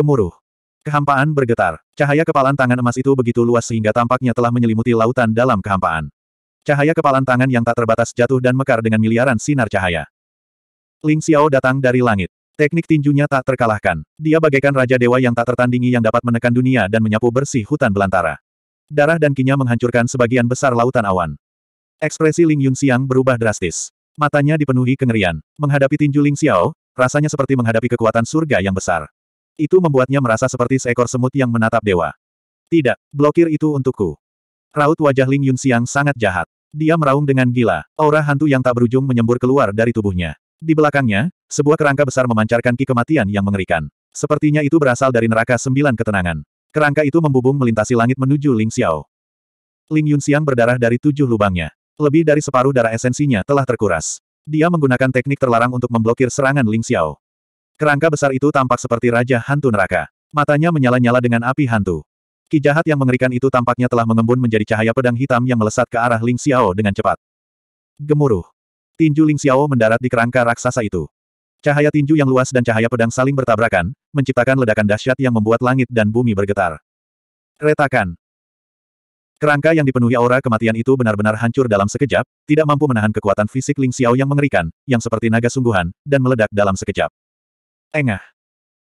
gemuruh. Kehampaan bergetar. Cahaya kepalan tangan emas itu begitu luas sehingga tampaknya telah menyelimuti lautan dalam kehampaan. Cahaya kepalan tangan yang tak terbatas jatuh dan mekar dengan miliaran sinar cahaya. Ling Xiao datang dari langit. Teknik tinjunya tak terkalahkan. Dia bagaikan Raja Dewa yang tak tertandingi yang dapat menekan dunia dan menyapu bersih hutan belantara. Darah dan kinya menghancurkan sebagian besar lautan awan. Ekspresi Ling Yun Xiang berubah drastis. Matanya dipenuhi kengerian. Menghadapi tinju Ling Xiao, rasanya seperti menghadapi kekuatan surga yang besar. Itu membuatnya merasa seperti seekor semut yang menatap dewa. Tidak, blokir itu untukku. Raut wajah Ling Yun Siang sangat jahat. Dia meraung dengan gila, aura hantu yang tak berujung menyembur keluar dari tubuhnya. Di belakangnya, sebuah kerangka besar memancarkan ki kematian yang mengerikan. Sepertinya itu berasal dari neraka sembilan ketenangan. Kerangka itu membubung melintasi langit menuju Ling Xiao. Ling Yun Siang berdarah dari tujuh lubangnya. Lebih dari separuh darah esensinya telah terkuras. Dia menggunakan teknik terlarang untuk memblokir serangan Ling Xiao. Kerangka besar itu tampak seperti Raja Hantu Neraka. Matanya menyala-nyala dengan api hantu. Ki jahat yang mengerikan itu tampaknya telah mengembun menjadi cahaya pedang hitam yang melesat ke arah Ling Xiao dengan cepat. Gemuruh. Tinju Ling Xiao mendarat di kerangka raksasa itu. Cahaya tinju yang luas dan cahaya pedang saling bertabrakan, menciptakan ledakan dahsyat yang membuat langit dan bumi bergetar. Retakan. Kerangka yang dipenuhi aura kematian itu benar-benar hancur dalam sekejap, tidak mampu menahan kekuatan fisik Ling Xiao yang mengerikan, yang seperti naga sungguhan, dan meledak dalam sekejap. Engah.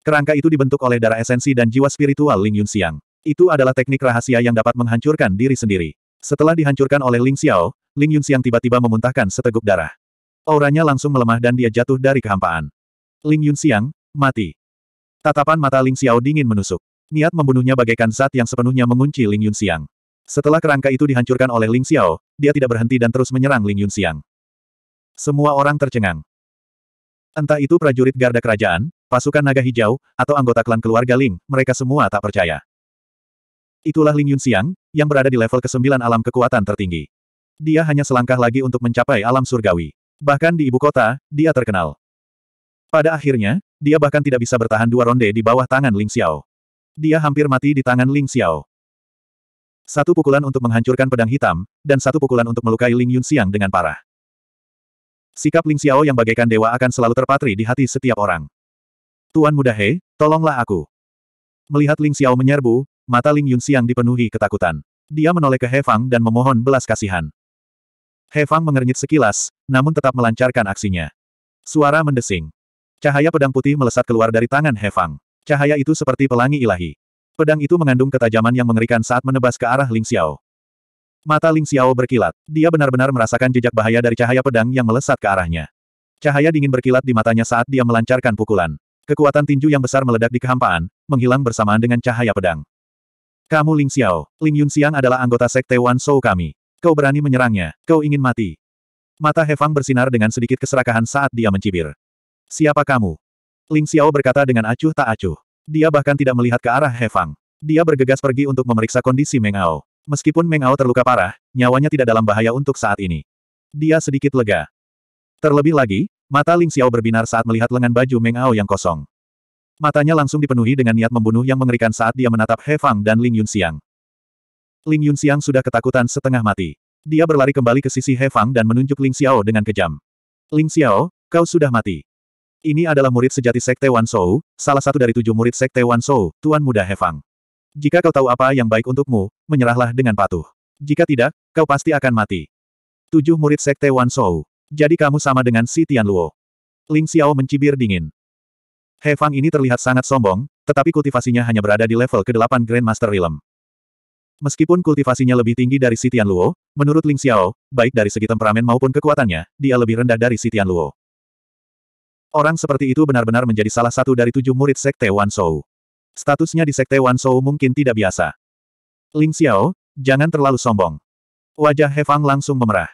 Kerangka itu dibentuk oleh darah esensi dan jiwa spiritual Ling Yun Xiang. Itu adalah teknik rahasia yang dapat menghancurkan diri sendiri. Setelah dihancurkan oleh Ling Xiao, Ling Yun Xiang tiba-tiba memuntahkan seteguk darah. Auranya langsung melemah dan dia jatuh dari kehampaan. Ling Yun Xiang, mati. Tatapan mata Ling Xiao dingin menusuk. Niat membunuhnya bagaikan zat yang sepenuhnya mengunci Ling Yun Xiang. Setelah kerangka itu dihancurkan oleh Ling Xiao, dia tidak berhenti dan terus menyerang Ling Yun Xiang. Semua orang tercengang. Entah itu prajurit garda kerajaan, Pasukan naga hijau, atau anggota klan keluarga Ling, mereka semua tak percaya. Itulah Ling Yun Yunxiang, yang berada di level ke-9 alam kekuatan tertinggi. Dia hanya selangkah lagi untuk mencapai alam surgawi. Bahkan di ibu kota, dia terkenal. Pada akhirnya, dia bahkan tidak bisa bertahan dua ronde di bawah tangan Ling Xiao. Dia hampir mati di tangan Ling Xiao. Satu pukulan untuk menghancurkan pedang hitam, dan satu pukulan untuk melukai Ling Yun Yunxiang dengan parah. Sikap Ling Xiao yang bagaikan dewa akan selalu terpatri di hati setiap orang. Tuan Muda He, tolonglah aku. Melihat Ling Xiao menyerbu, mata Ling Yunxiang dipenuhi ketakutan. Dia menoleh ke He Fang dan memohon belas kasihan. He Fang mengernyit sekilas, namun tetap melancarkan aksinya. Suara mendesing. Cahaya pedang putih melesat keluar dari tangan He Fang. Cahaya itu seperti pelangi ilahi. Pedang itu mengandung ketajaman yang mengerikan saat menebas ke arah Ling Xiao. Mata Ling Xiao berkilat. Dia benar-benar merasakan jejak bahaya dari cahaya pedang yang melesat ke arahnya. Cahaya dingin berkilat di matanya saat dia melancarkan pukulan. Kekuatan tinju yang besar meledak di kehampaan, menghilang bersamaan dengan cahaya pedang. Kamu Ling Xiao, Ling Yun Xiang adalah anggota sekte Wan Shou kami. Kau berani menyerangnya, kau ingin mati. Mata Hefang bersinar dengan sedikit keserakahan saat dia mencibir. Siapa kamu? Ling Xiao berkata dengan acuh tak acuh. Dia bahkan tidak melihat ke arah Hefang. Dia bergegas pergi untuk memeriksa kondisi Meng Ao. Meskipun Meng Ao terluka parah, nyawanya tidak dalam bahaya untuk saat ini. Dia sedikit lega. Terlebih lagi, Mata Ling Xiao berbinar saat melihat lengan baju Meng Ao yang kosong. Matanya langsung dipenuhi dengan niat membunuh yang mengerikan saat dia menatap He Fang dan Ling Yun Xiang. Ling Yun Xiang sudah ketakutan setengah mati. Dia berlari kembali ke sisi He Fang dan menunjuk Ling Xiao dengan kejam. Ling Xiao, kau sudah mati. Ini adalah murid sejati Sekte Wan Shou, salah satu dari tujuh murid Sekte Wan Shou, Tuan Muda He Fang. Jika kau tahu apa yang baik untukmu, menyerahlah dengan patuh. Jika tidak, kau pasti akan mati. Tujuh murid Sekte Wan Shou. Jadi kamu sama dengan si Tianluo. Ling Xiao mencibir dingin. He Fang ini terlihat sangat sombong, tetapi kultivasinya hanya berada di level ke-8 Grandmaster Realm. Meskipun kultivasinya lebih tinggi dari si Tianluo, menurut Ling Xiao, baik dari segi temperamen maupun kekuatannya, dia lebih rendah dari si Tianluo. Orang seperti itu benar-benar menjadi salah satu dari tujuh murid Sekte Wan Shou. Statusnya di Sekte Wan Shou mungkin tidak biasa. Ling Xiao, jangan terlalu sombong. Wajah He Fang langsung memerah.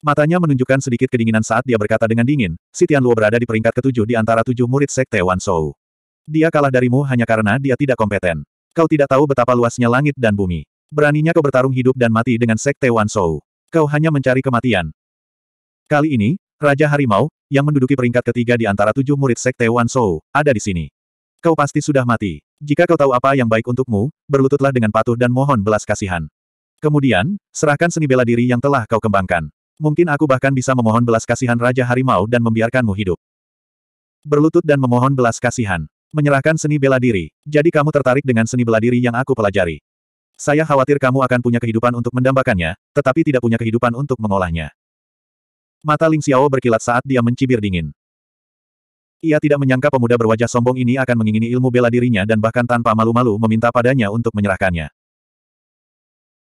Matanya menunjukkan sedikit kedinginan saat dia berkata dengan dingin, si Luo berada di peringkat ketujuh di antara tujuh murid sekte Wan Shou. Dia kalah darimu hanya karena dia tidak kompeten. Kau tidak tahu betapa luasnya langit dan bumi. Beraninya kau bertarung hidup dan mati dengan sekte Wan Shou. Kau hanya mencari kematian. Kali ini, Raja Harimau, yang menduduki peringkat ketiga di antara tujuh murid sekte Wan Shou, ada di sini. Kau pasti sudah mati. Jika kau tahu apa yang baik untukmu, berlututlah dengan patuh dan mohon belas kasihan. Kemudian, serahkan seni bela diri yang telah kau kembangkan. Mungkin aku bahkan bisa memohon belas kasihan Raja Harimau dan membiarkanmu hidup. Berlutut dan memohon belas kasihan. Menyerahkan seni bela diri. Jadi kamu tertarik dengan seni bela diri yang aku pelajari. Saya khawatir kamu akan punya kehidupan untuk mendambakannya, tetapi tidak punya kehidupan untuk mengolahnya. Mata Ling Xiao berkilat saat dia mencibir dingin. Ia tidak menyangka pemuda berwajah sombong ini akan mengingini ilmu bela dirinya dan bahkan tanpa malu-malu meminta padanya untuk menyerahkannya.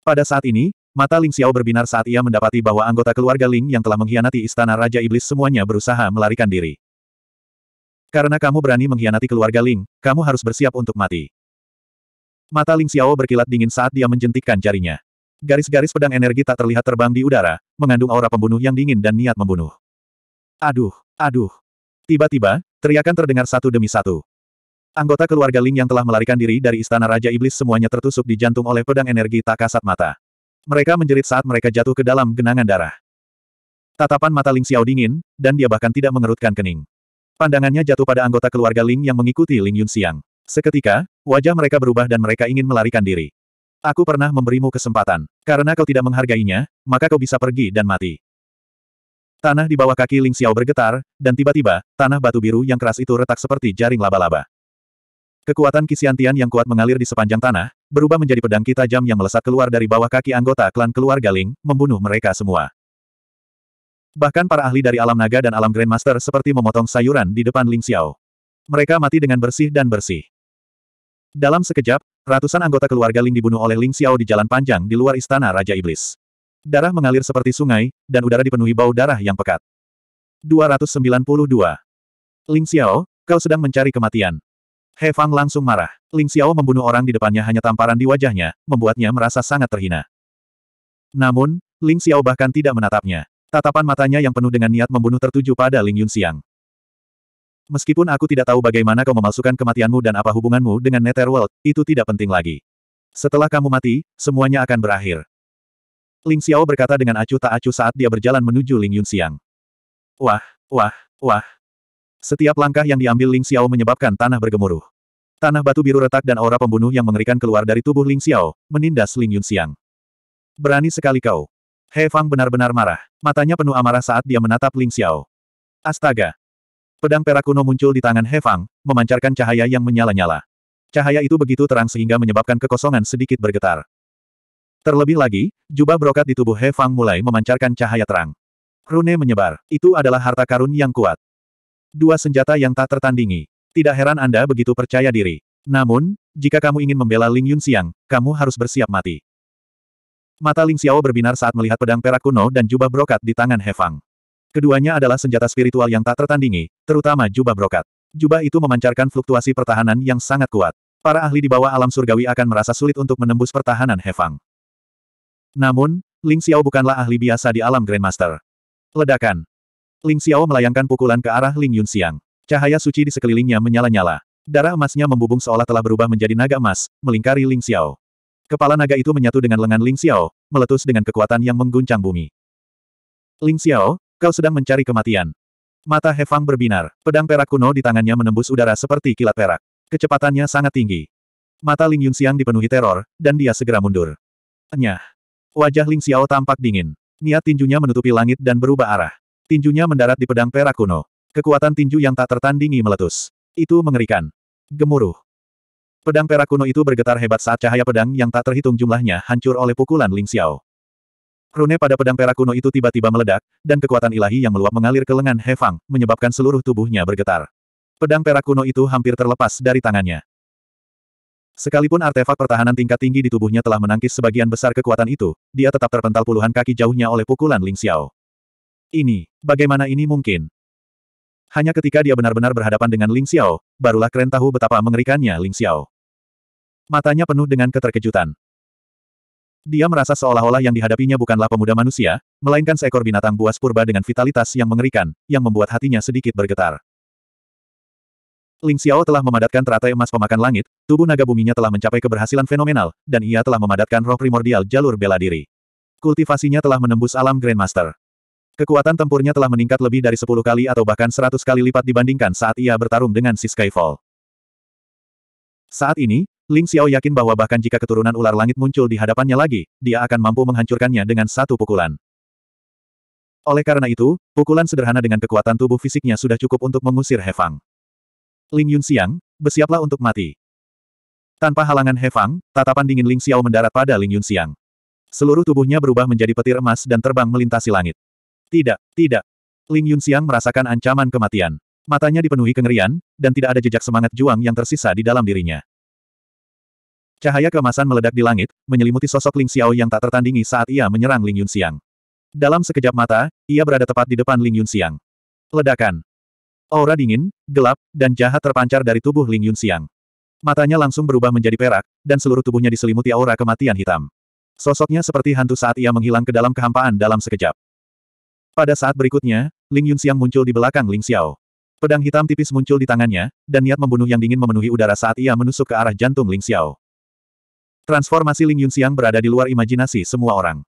Pada saat ini, Mata Ling Xiao berbinar saat ia mendapati bahwa anggota keluarga Ling yang telah mengkhianati istana Raja Iblis semuanya berusaha melarikan diri. Karena kamu berani mengkhianati keluarga Ling, kamu harus bersiap untuk mati. Mata Ling Xiao berkilat dingin saat dia menjentikkan jarinya. Garis-garis pedang energi tak terlihat terbang di udara, mengandung aura pembunuh yang dingin dan niat membunuh. Aduh, aduh. Tiba-tiba, teriakan terdengar satu demi satu. Anggota keluarga Ling yang telah melarikan diri dari istana Raja Iblis semuanya tertusuk di jantung oleh pedang energi tak kasat mata. Mereka menjerit saat mereka jatuh ke dalam genangan darah. Tatapan mata Ling Xiao dingin, dan dia bahkan tidak mengerutkan kening. Pandangannya jatuh pada anggota keluarga Ling yang mengikuti Ling Yun Xiang. Seketika, wajah mereka berubah dan mereka ingin melarikan diri. Aku pernah memberimu kesempatan. Karena kau tidak menghargainya, maka kau bisa pergi dan mati. Tanah di bawah kaki Ling Xiao bergetar, dan tiba-tiba, tanah batu biru yang keras itu retak seperti jaring laba-laba. Kekuatan Kisiantian yang kuat mengalir di sepanjang tanah, berubah menjadi pedang kita tajam yang melesat keluar dari bawah kaki anggota klan keluarga Ling, membunuh mereka semua. Bahkan para ahli dari alam naga dan alam Grandmaster seperti memotong sayuran di depan Ling Xiao. Mereka mati dengan bersih dan bersih. Dalam sekejap, ratusan anggota keluarga Ling dibunuh oleh Ling Xiao di jalan panjang di luar istana Raja Iblis. Darah mengalir seperti sungai, dan udara dipenuhi bau darah yang pekat. 292. Ling Xiao, kau sedang mencari kematian. He Fang langsung marah. Ling Xiao membunuh orang di depannya hanya tamparan di wajahnya, membuatnya merasa sangat terhina. Namun, Ling Xiao bahkan tidak menatapnya. Tatapan matanya yang penuh dengan niat membunuh tertuju pada Ling Yun Xiang. Meskipun aku tidak tahu bagaimana kau memalsukan kematianmu dan apa hubunganmu dengan Netherworld, itu tidak penting lagi. Setelah kamu mati, semuanya akan berakhir. Ling Xiao berkata dengan acuh tak acuh saat dia berjalan menuju Ling Yun Xiang. Wah, wah, wah. Setiap langkah yang diambil Ling Xiao menyebabkan tanah bergemuruh. Tanah batu biru retak dan aura pembunuh yang mengerikan keluar dari tubuh Ling Xiao, menindas Ling Yunxiang. Berani sekali kau. He Fang benar-benar marah. Matanya penuh amarah saat dia menatap Ling Xiao. Astaga. Pedang perak kuno muncul di tangan He Fang, memancarkan cahaya yang menyala-nyala. Cahaya itu begitu terang sehingga menyebabkan kekosongan sedikit bergetar. Terlebih lagi, jubah brokat di tubuh He Fang mulai memancarkan cahaya terang. Rune menyebar. Itu adalah harta karun yang kuat. Dua senjata yang tak tertandingi. Tidak heran Anda begitu percaya diri. Namun, jika kamu ingin membela Ling Yun Siang, kamu harus bersiap mati. Mata Ling Xiao berbinar saat melihat pedang perak kuno dan jubah brokat di tangan He Fang. Keduanya adalah senjata spiritual yang tak tertandingi, terutama jubah brokat. Jubah itu memancarkan fluktuasi pertahanan yang sangat kuat. Para ahli di bawah alam surgawi akan merasa sulit untuk menembus pertahanan He Fang. Namun, Ling Xiao bukanlah ahli biasa di alam Grandmaster. Ledakan. Ling Xiao melayangkan pukulan ke arah Ling Yunxiang. Cahaya suci di sekelilingnya menyala-nyala. Darah emasnya membubung seolah telah berubah menjadi naga emas, melingkari Ling Xiao. Kepala naga itu menyatu dengan lengan Ling Xiao, meletus dengan kekuatan yang mengguncang bumi. Ling Xiao, kau sedang mencari kematian. Mata Hefang berbinar, pedang perak kuno di tangannya menembus udara seperti kilat perak. Kecepatannya sangat tinggi. Mata Ling Yunxiang dipenuhi teror, dan dia segera mundur. Enyah. Wajah Ling Xiao tampak dingin. Niat tinjunya menutupi langit dan berubah arah. Tinjunya mendarat di pedang perak kuno. Kekuatan tinju yang tak tertandingi meletus. Itu mengerikan. Gemuruh. Pedang perak kuno itu bergetar hebat saat cahaya pedang yang tak terhitung jumlahnya hancur oleh pukulan Ling Xiao. Rune pada pedang perak kuno itu tiba-tiba meledak, dan kekuatan ilahi yang meluap mengalir ke lengan He Fang, menyebabkan seluruh tubuhnya bergetar. Pedang perak kuno itu hampir terlepas dari tangannya. Sekalipun artefak pertahanan tingkat tinggi di tubuhnya telah menangkis sebagian besar kekuatan itu, dia tetap terpental puluhan kaki jauhnya oleh pukulan Ling Xiao. Ini, bagaimana ini mungkin? Hanya ketika dia benar-benar berhadapan dengan Ling Xiao, barulah Kren tahu betapa mengerikannya Ling Xiao. Matanya penuh dengan keterkejutan. Dia merasa seolah-olah yang dihadapinya bukanlah pemuda manusia, melainkan seekor binatang buas purba dengan vitalitas yang mengerikan, yang membuat hatinya sedikit bergetar. Ling Xiao telah memadatkan teratai emas pemakan langit, tubuh naga buminya telah mencapai keberhasilan fenomenal, dan ia telah memadatkan roh primordial jalur bela diri. Kultivasinya telah menembus alam Grandmaster. Kekuatan tempurnya telah meningkat lebih dari 10 kali atau bahkan 100 kali lipat dibandingkan saat ia bertarung dengan si Skyfall. Saat ini, Ling Xiao yakin bahwa bahkan jika keturunan ular langit muncul di hadapannya lagi, dia akan mampu menghancurkannya dengan satu pukulan. Oleh karena itu, pukulan sederhana dengan kekuatan tubuh fisiknya sudah cukup untuk mengusir Hefang. Ling Yun Xiang, bersiaplah untuk mati. Tanpa halangan Hefang, tatapan dingin Ling Xiao mendarat pada Ling Yun Xiang. Seluruh tubuhnya berubah menjadi petir emas dan terbang melintasi langit. Tidak, tidak. Ling Xiang merasakan ancaman kematian. Matanya dipenuhi kengerian, dan tidak ada jejak semangat juang yang tersisa di dalam dirinya. Cahaya keemasan meledak di langit, menyelimuti sosok Ling Xiao yang tak tertandingi saat ia menyerang Ling Yun Xiang. Dalam sekejap mata, ia berada tepat di depan Ling Yun Xiang. Ledakan. Aura dingin, gelap, dan jahat terpancar dari tubuh Ling Yun Xiang. Matanya langsung berubah menjadi perak, dan seluruh tubuhnya diselimuti aura kematian hitam. Sosoknya seperti hantu saat ia menghilang ke dalam kehampaan dalam sekejap. Pada saat berikutnya, Ling Yunxiang muncul di belakang Ling Xiao. Pedang hitam tipis muncul di tangannya, dan niat membunuh yang dingin memenuhi udara saat ia menusuk ke arah jantung Ling Xiao. Transformasi Ling Yunxiang berada di luar imajinasi semua orang.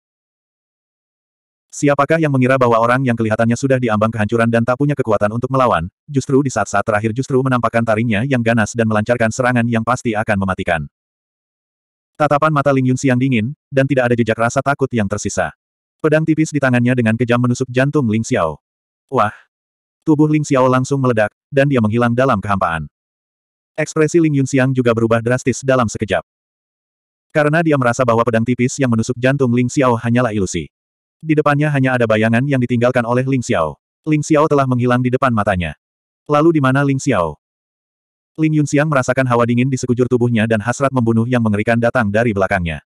Siapakah yang mengira bahwa orang yang kelihatannya sudah diambang kehancuran dan tak punya kekuatan untuk melawan, justru di saat-saat terakhir justru menampakkan taringnya yang ganas dan melancarkan serangan yang pasti akan mematikan. Tatapan mata Ling Yunxiang dingin, dan tidak ada jejak rasa takut yang tersisa. Pedang tipis di tangannya dengan kejam menusuk jantung Ling Xiao. Wah! Tubuh Ling Xiao langsung meledak, dan dia menghilang dalam kehampaan. Ekspresi Ling Yun Xiang juga berubah drastis dalam sekejap. Karena dia merasa bahwa pedang tipis yang menusuk jantung Ling Xiao hanyalah ilusi. Di depannya hanya ada bayangan yang ditinggalkan oleh Ling Xiao. Ling Xiao telah menghilang di depan matanya. Lalu di mana Ling Xiao? Ling Yun Xiang merasakan hawa dingin di sekujur tubuhnya dan hasrat membunuh yang mengerikan datang dari belakangnya.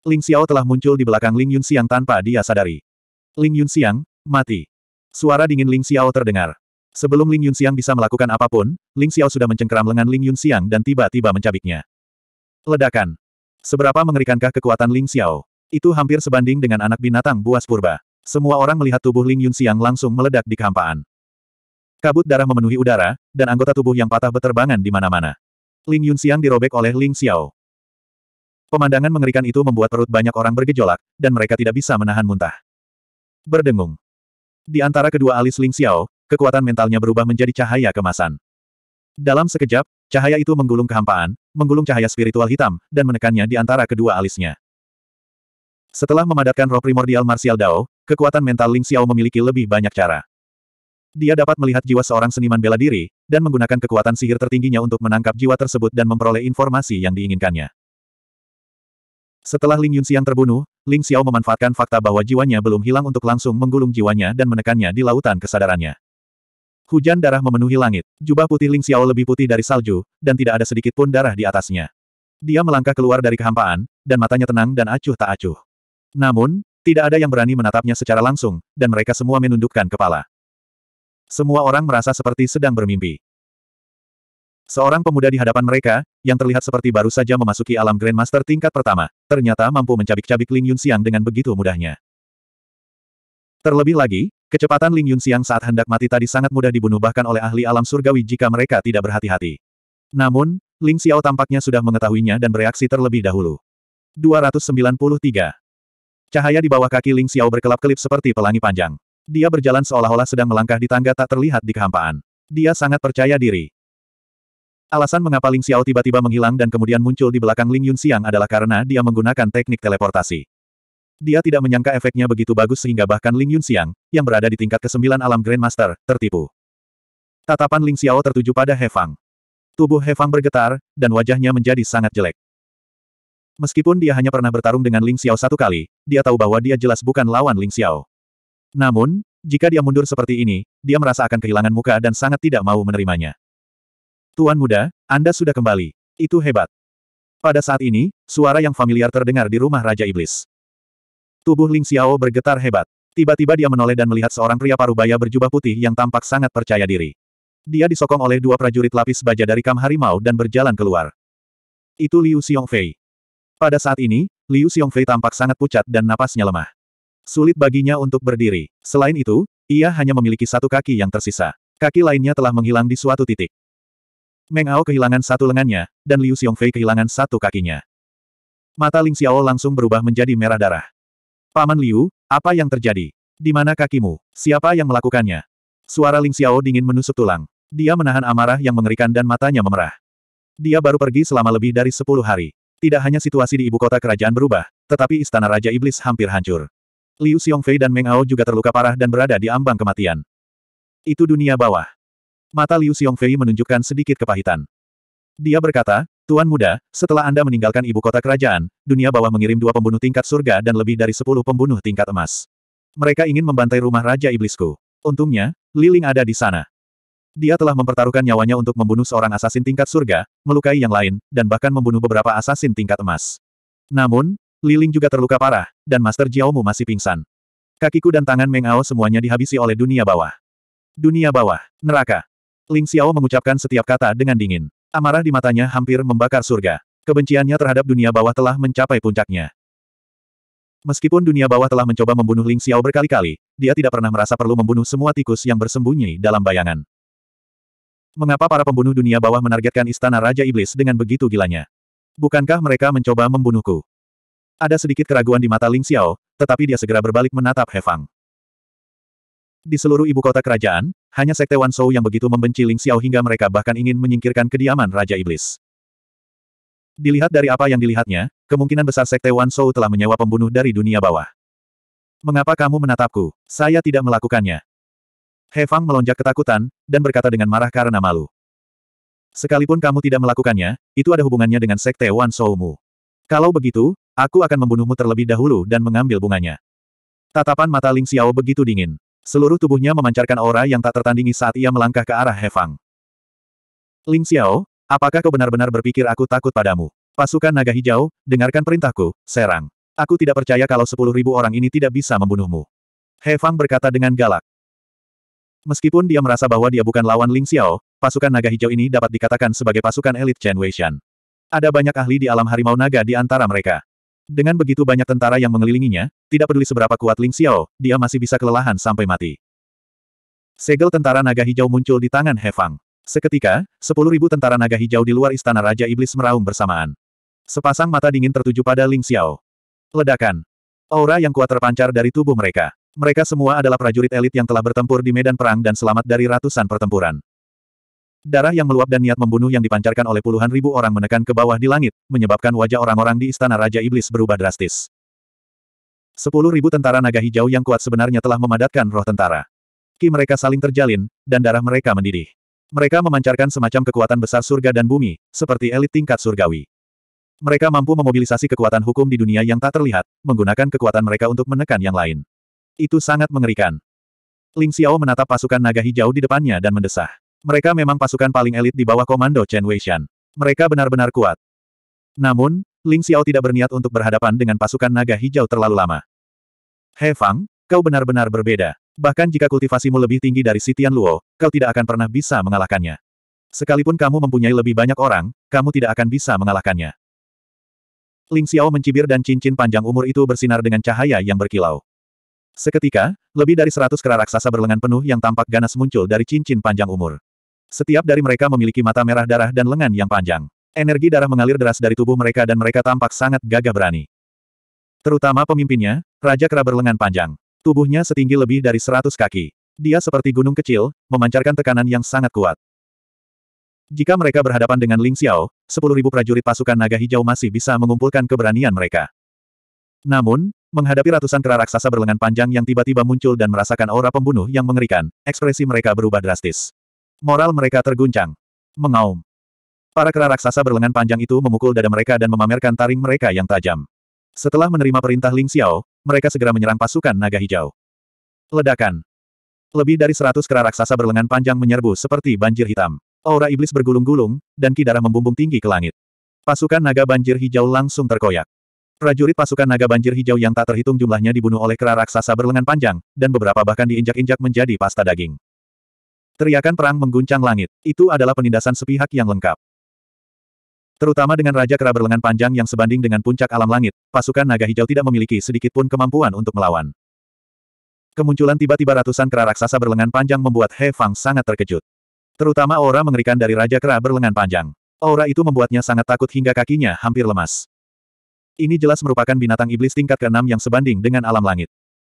Ling Xiao telah muncul di belakang Ling Yunxiang tanpa dia sadari. Ling Yunxiang, mati. Suara dingin Ling Xiao terdengar. Sebelum Ling Yunxiang bisa melakukan apapun, Ling Xiao sudah mencengkeram lengan Ling Yunxiang dan tiba-tiba mencabiknya. Ledakan. Seberapa mengerikankah kekuatan Ling Xiao? Itu hampir sebanding dengan anak binatang buas purba. Semua orang melihat tubuh Ling Yunxiang langsung meledak di kehampaan. Kabut darah memenuhi udara, dan anggota tubuh yang patah beterbangan di mana-mana. Ling Yunxiang dirobek oleh Ling Xiao. Pemandangan mengerikan itu membuat perut banyak orang bergejolak, dan mereka tidak bisa menahan muntah. Berdengung. Di antara kedua alis Ling Xiao, kekuatan mentalnya berubah menjadi cahaya kemasan. Dalam sekejap, cahaya itu menggulung kehampaan, menggulung cahaya spiritual hitam, dan menekannya di antara kedua alisnya. Setelah memadatkan roh primordial Martial Dao, kekuatan mental Ling Xiao memiliki lebih banyak cara. Dia dapat melihat jiwa seorang seniman bela diri, dan menggunakan kekuatan sihir tertingginya untuk menangkap jiwa tersebut dan memperoleh informasi yang diinginkannya. Setelah Ling Yunxiang terbunuh, Ling Xiao memanfaatkan fakta bahwa jiwanya belum hilang untuk langsung menggulung jiwanya dan menekannya di lautan kesadarannya. Hujan darah memenuhi langit. Jubah putih Ling Xiao lebih putih dari salju, dan tidak ada sedikit pun darah di atasnya. Dia melangkah keluar dari kehampaan, dan matanya tenang dan acuh tak acuh. Namun, tidak ada yang berani menatapnya secara langsung, dan mereka semua menundukkan kepala. Semua orang merasa seperti sedang bermimpi. Seorang pemuda di hadapan mereka, yang terlihat seperti baru saja memasuki alam Grandmaster tingkat pertama, ternyata mampu mencabik-cabik Ling Yunxiang dengan begitu mudahnya. Terlebih lagi, kecepatan Ling Yunxiang saat hendak mati tadi sangat mudah dibunuh bahkan oleh ahli alam surgawi jika mereka tidak berhati-hati. Namun, Ling Xiao tampaknya sudah mengetahuinya dan bereaksi terlebih dahulu. 293. Cahaya di bawah kaki Ling Xiao berkelap-kelip seperti pelangi panjang. Dia berjalan seolah-olah sedang melangkah di tangga tak terlihat di kehampaan. Dia sangat percaya diri. Alasan mengapa Ling Xiao tiba-tiba menghilang dan kemudian muncul di belakang Ling Yun Xiang adalah karena dia menggunakan teknik teleportasi. Dia tidak menyangka efeknya begitu bagus sehingga bahkan Ling Yun Xiang, yang berada di tingkat ke-9 alam Grandmaster, tertipu. Tatapan Ling Xiao tertuju pada He Fang. Tubuh He Fang bergetar, dan wajahnya menjadi sangat jelek. Meskipun dia hanya pernah bertarung dengan Ling Xiao satu kali, dia tahu bahwa dia jelas bukan lawan Ling Xiao. Namun, jika dia mundur seperti ini, dia merasa akan kehilangan muka dan sangat tidak mau menerimanya. Tuan muda, Anda sudah kembali. Itu hebat. Pada saat ini, suara yang familiar terdengar di rumah Raja Iblis. Tubuh Ling Xiao bergetar hebat. Tiba-tiba dia menoleh dan melihat seorang pria parubaya berjubah putih yang tampak sangat percaya diri. Dia disokong oleh dua prajurit lapis baja dari Kam Harimau dan berjalan keluar. Itu Liu Xiongfei. Pada saat ini, Liu Xiongfei tampak sangat pucat dan napasnya lemah. Sulit baginya untuk berdiri. Selain itu, ia hanya memiliki satu kaki yang tersisa. Kaki lainnya telah menghilang di suatu titik. Meng Ao kehilangan satu lengannya, dan Liu Xiongfei kehilangan satu kakinya. Mata Ling Xiao langsung berubah menjadi merah darah. Paman Liu, apa yang terjadi? Di mana kakimu? Siapa yang melakukannya? Suara Ling Xiao dingin menusuk tulang. Dia menahan amarah yang mengerikan dan matanya memerah. Dia baru pergi selama lebih dari sepuluh hari. Tidak hanya situasi di ibu kota kerajaan berubah, tetapi istana Raja Iblis hampir hancur. Liu Xiongfei dan Meng Ao juga terluka parah dan berada di ambang kematian. Itu dunia bawah. Mata Liu Xiongfei menunjukkan sedikit kepahitan. Dia berkata, Tuan muda, setelah Anda meninggalkan ibu kota kerajaan, dunia bawah mengirim dua pembunuh tingkat surga dan lebih dari sepuluh pembunuh tingkat emas. Mereka ingin membantai rumah Raja Iblisku. Untungnya, Liling ada di sana. Dia telah mempertaruhkan nyawanya untuk membunuh seorang asasin tingkat surga, melukai yang lain, dan bahkan membunuh beberapa asasin tingkat emas. Namun, Liling juga terluka parah, dan Master Jiaomu masih pingsan. Kakiku dan tangan Meng semuanya dihabisi oleh dunia bawah. Dunia bawah, neraka. Ling Xiao mengucapkan setiap kata dengan dingin. Amarah di matanya hampir membakar surga. Kebenciannya terhadap dunia bawah telah mencapai puncaknya. Meskipun dunia bawah telah mencoba membunuh Ling Xiao berkali-kali, dia tidak pernah merasa perlu membunuh semua tikus yang bersembunyi dalam bayangan. Mengapa para pembunuh dunia bawah menargetkan istana Raja Iblis dengan begitu gilanya? Bukankah mereka mencoba membunuhku? Ada sedikit keraguan di mata Ling Xiao, tetapi dia segera berbalik menatap Hefang. Di seluruh ibu kota kerajaan, hanya sekte Wan Wanshou yang begitu membenci Ling Xiao hingga mereka bahkan ingin menyingkirkan kediaman Raja Iblis. Dilihat dari apa yang dilihatnya, kemungkinan besar sekte Wan Wanshou telah menyewa pembunuh dari dunia bawah. Mengapa kamu menatapku? Saya tidak melakukannya. He Fang melonjak ketakutan, dan berkata dengan marah karena malu. Sekalipun kamu tidak melakukannya, itu ada hubungannya dengan sekte Wanshou-mu. Kalau begitu, aku akan membunuhmu terlebih dahulu dan mengambil bunganya. Tatapan mata Ling Xiao begitu dingin. Seluruh tubuhnya memancarkan aura yang tak tertandingi saat ia melangkah ke arah Hefang. Ling Xiao, apakah kau benar-benar berpikir aku takut padamu? Pasukan naga hijau, dengarkan perintahku, serang. Aku tidak percaya kalau sepuluh ribu orang ini tidak bisa membunuhmu. Hefang berkata dengan galak. Meskipun dia merasa bahwa dia bukan lawan Ling Xiao, pasukan naga hijau ini dapat dikatakan sebagai pasukan elit Chen Weishan. Ada banyak ahli di alam harimau naga di antara mereka. Dengan begitu banyak tentara yang mengelilinginya, tidak peduli seberapa kuat Ling Xiao, dia masih bisa kelelahan sampai mati. Segel tentara naga hijau muncul di tangan He Fang. Seketika, sepuluh ribu tentara naga hijau di luar istana Raja Iblis meraung bersamaan. Sepasang mata dingin tertuju pada Ling Xiao. Ledakan. Aura yang kuat terpancar dari tubuh mereka. Mereka semua adalah prajurit elit yang telah bertempur di medan perang dan selamat dari ratusan pertempuran. Darah yang meluap dan niat membunuh yang dipancarkan oleh puluhan ribu orang menekan ke bawah di langit, menyebabkan wajah orang-orang di istana Raja Iblis berubah drastis. Sepuluh ribu tentara naga hijau yang kuat sebenarnya telah memadatkan roh tentara. Ki mereka saling terjalin, dan darah mereka mendidih. Mereka memancarkan semacam kekuatan besar surga dan bumi, seperti elit tingkat surgawi. Mereka mampu memobilisasi kekuatan hukum di dunia yang tak terlihat, menggunakan kekuatan mereka untuk menekan yang lain. Itu sangat mengerikan. Ling Xiao menatap pasukan naga hijau di depannya dan mendesah. Mereka memang pasukan paling elit di bawah komando Chen Weishan. Mereka benar-benar kuat. Namun, Ling Xiao tidak berniat untuk berhadapan dengan pasukan naga hijau terlalu lama. He Fang, kau benar-benar berbeda. Bahkan jika kultivasimu lebih tinggi dari Sitian Luo, kau tidak akan pernah bisa mengalahkannya. Sekalipun kamu mempunyai lebih banyak orang, kamu tidak akan bisa mengalahkannya. Ling Xiao mencibir dan cincin panjang umur itu bersinar dengan cahaya yang berkilau. Seketika, lebih dari seratus kera raksasa berlengan penuh yang tampak ganas muncul dari cincin panjang umur. Setiap dari mereka memiliki mata merah darah dan lengan yang panjang. Energi darah mengalir deras dari tubuh mereka dan mereka tampak sangat gagah berani. Terutama pemimpinnya, Raja Kera berlengan panjang. Tubuhnya setinggi lebih dari 100 kaki. Dia seperti gunung kecil, memancarkan tekanan yang sangat kuat. Jika mereka berhadapan dengan Ling Xiao, 10.000 prajurit pasukan naga hijau masih bisa mengumpulkan keberanian mereka. Namun, menghadapi ratusan kera raksasa berlengan panjang yang tiba-tiba muncul dan merasakan aura pembunuh yang mengerikan, ekspresi mereka berubah drastis. Moral mereka terguncang. Mengaum. Para kera raksasa berlengan panjang itu memukul dada mereka dan memamerkan taring mereka yang tajam. Setelah menerima perintah Ling Xiao, mereka segera menyerang pasukan naga hijau. Ledakan. Lebih dari seratus kera raksasa berlengan panjang menyerbu seperti banjir hitam. Aura iblis bergulung-gulung, dan kidara membumbung tinggi ke langit. Pasukan naga banjir hijau langsung terkoyak. Prajurit pasukan naga banjir hijau yang tak terhitung jumlahnya dibunuh oleh kera raksasa berlengan panjang, dan beberapa bahkan diinjak-injak menjadi pasta daging. Teriakan perang mengguncang langit. Itu adalah penindasan sepihak yang lengkap. Terutama dengan Raja Kera berlengan panjang yang sebanding dengan puncak alam langit, pasukan naga hijau tidak memiliki sedikit pun kemampuan untuk melawan. Kemunculan tiba-tiba ratusan kera raksasa berlengan panjang membuat He Fang sangat terkejut. Terutama aura mengerikan dari Raja Kera berlengan panjang. Aura itu membuatnya sangat takut hingga kakinya hampir lemas. Ini jelas merupakan binatang iblis tingkat ke-6 yang sebanding dengan alam langit.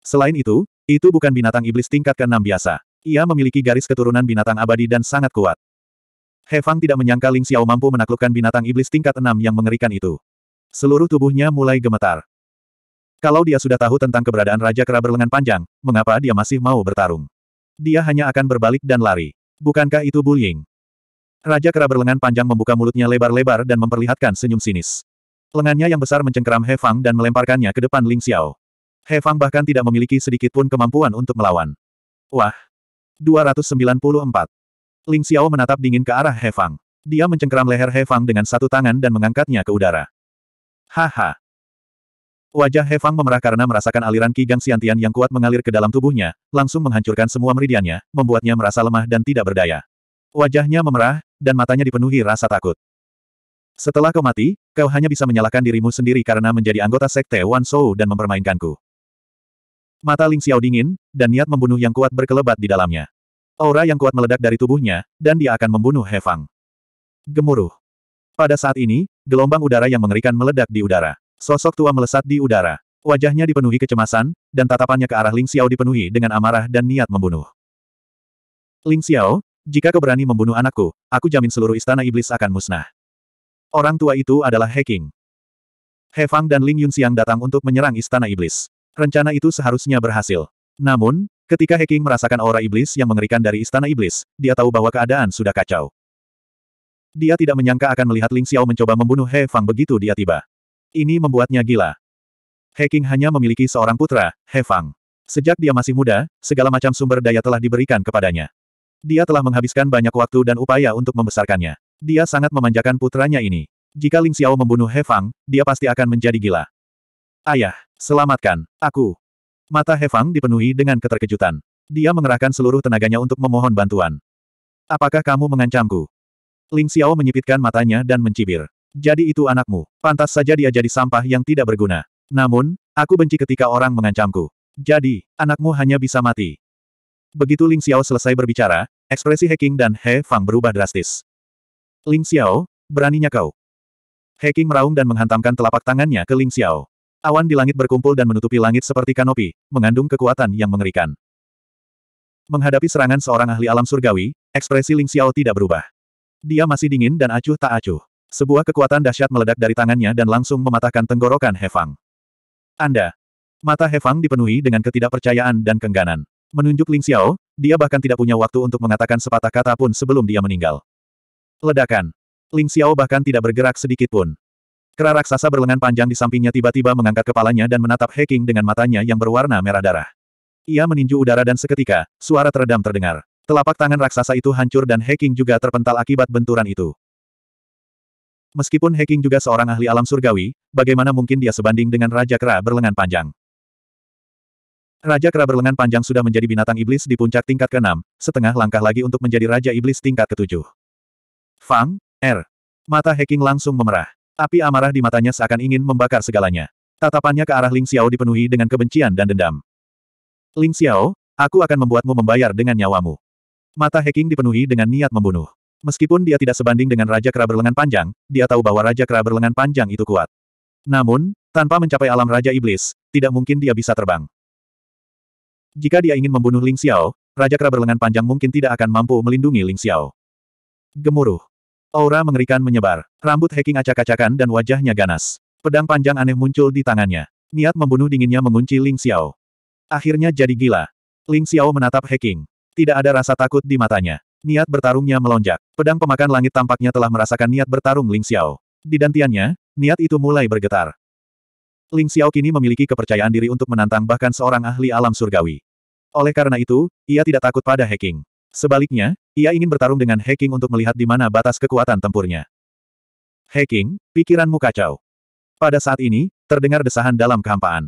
Selain itu, itu bukan binatang iblis tingkat ke-6 biasa. Ia memiliki garis keturunan binatang abadi dan sangat kuat. He Fang tidak menyangka Ling Xiao mampu menaklukkan binatang iblis tingkat enam yang mengerikan itu. Seluruh tubuhnya mulai gemetar. Kalau dia sudah tahu tentang keberadaan Raja Kera berlengan panjang, mengapa dia masih mau bertarung? Dia hanya akan berbalik dan lari. Bukankah itu bullying? Raja Kera berlengan panjang membuka mulutnya lebar-lebar dan memperlihatkan senyum sinis. Lengannya yang besar mencengkeram He Fang dan melemparkannya ke depan Ling Xiao. He Fang bahkan tidak memiliki sedikit pun kemampuan untuk melawan. Wah, 294. Ling Xiao menatap dingin ke arah Hefang. Dia mencengkeram leher Hefang dengan satu tangan dan mengangkatnya ke udara. Haha. Wajah Hefang memerah karena merasakan aliran Qi Gang Xiantian yang kuat mengalir ke dalam tubuhnya, langsung menghancurkan semua meridiannya, membuatnya merasa lemah dan tidak berdaya. Wajahnya memerah, dan matanya dipenuhi rasa takut. Setelah kau mati, kau hanya bisa menyalahkan dirimu sendiri karena menjadi anggota Sekte Wan Shou dan mempermainkanku. Mata Ling Xiao dingin, dan niat membunuh yang kuat berkelebat di dalamnya. Aura yang kuat meledak dari tubuhnya, dan dia akan membunuh He Fang. Gemuruh. Pada saat ini, gelombang udara yang mengerikan meledak di udara. Sosok tua melesat di udara. Wajahnya dipenuhi kecemasan, dan tatapannya ke arah Ling Xiao dipenuhi dengan amarah dan niat membunuh. Ling Xiao, jika kau berani membunuh anakku, aku jamin seluruh istana iblis akan musnah. Orang tua itu adalah He King. He Fang dan Ling Yunxiang datang untuk menyerang istana iblis. Rencana itu seharusnya berhasil. Namun, ketika Heking merasakan aura iblis yang mengerikan dari istana iblis, dia tahu bahwa keadaan sudah kacau. Dia tidak menyangka akan melihat Ling Xiao mencoba membunuh He Fang begitu dia tiba. Ini membuatnya gila. Heking hanya memiliki seorang putra, He Fang. Sejak dia masih muda, segala macam sumber daya telah diberikan kepadanya. Dia telah menghabiskan banyak waktu dan upaya untuk membesarkannya. Dia sangat memanjakan putranya ini. Jika Ling Xiao membunuh He Fang, dia pasti akan menjadi gila. Ayah, Selamatkan, aku. Mata Hefang dipenuhi dengan keterkejutan. Dia mengerahkan seluruh tenaganya untuk memohon bantuan. Apakah kamu mengancamku? Ling Xiao menyipitkan matanya dan mencibir. Jadi itu anakmu. Pantas saja dia jadi sampah yang tidak berguna. Namun, aku benci ketika orang mengancamku. Jadi, anakmu hanya bisa mati. Begitu Ling Xiao selesai berbicara, ekspresi Heking dan He Fang berubah drastis. Ling Xiao, beraninya kau. Heking meraung dan menghantamkan telapak tangannya ke Ling Xiao. Awan di langit berkumpul dan menutupi langit seperti kanopi, mengandung kekuatan yang mengerikan. Menghadapi serangan seorang ahli alam surgawi, ekspresi Ling Xiao tidak berubah. Dia masih dingin dan acuh tak acuh. Sebuah kekuatan dahsyat meledak dari tangannya dan langsung mematahkan tenggorokan Hefang. Anda. Mata Hefang dipenuhi dengan ketidakpercayaan dan kengganan. Menunjuk Ling Xiao, dia bahkan tidak punya waktu untuk mengatakan sepatah kata pun sebelum dia meninggal. Ledakan. Ling Xiao bahkan tidak bergerak sedikit pun. Kera raksasa berlengan panjang di sampingnya tiba-tiba mengangkat kepalanya dan menatap Heking dengan matanya yang berwarna merah darah. Ia meninju udara dan seketika, suara teredam terdengar. Telapak tangan raksasa itu hancur dan Heking juga terpental akibat benturan itu. Meskipun Heking juga seorang ahli alam surgawi, bagaimana mungkin dia sebanding dengan Raja Kera berlengan panjang? Raja Kera berlengan panjang sudah menjadi binatang iblis di puncak tingkat ke-6, setengah langkah lagi untuk menjadi Raja Iblis tingkat ke-7. Fang, R. Er. Mata Heking langsung memerah. Api amarah di matanya seakan ingin membakar segalanya. Tatapannya ke arah Ling Xiao dipenuhi dengan kebencian dan dendam. Ling Xiao, aku akan membuatmu membayar dengan nyawamu. Mata Heking dipenuhi dengan niat membunuh. Meskipun dia tidak sebanding dengan Raja Kera berlengan panjang, dia tahu bahwa Raja Kera berlengan panjang itu kuat. Namun, tanpa mencapai alam Raja Iblis, tidak mungkin dia bisa terbang. Jika dia ingin membunuh Ling Xiao, Raja Kera berlengan panjang mungkin tidak akan mampu melindungi Ling Xiao. Gemuruh. Aura mengerikan menyebar. Rambut hacking acak-acakan dan wajahnya ganas. Pedang panjang aneh muncul di tangannya. Niat membunuh dinginnya mengunci Ling Xiao. Akhirnya jadi gila. Ling Xiao menatap hacking. Tidak ada rasa takut di matanya. Niat bertarungnya melonjak. Pedang pemakan langit tampaknya telah merasakan niat bertarung Ling Xiao. Di dantiannya, niat itu mulai bergetar. Ling Xiao kini memiliki kepercayaan diri untuk menantang bahkan seorang ahli alam surgawi. Oleh karena itu, ia tidak takut pada hacking. Sebaliknya, ia ingin bertarung dengan Heking untuk melihat di mana batas kekuatan tempurnya. Heking, pikiranmu kacau. Pada saat ini, terdengar desahan dalam kehampaan.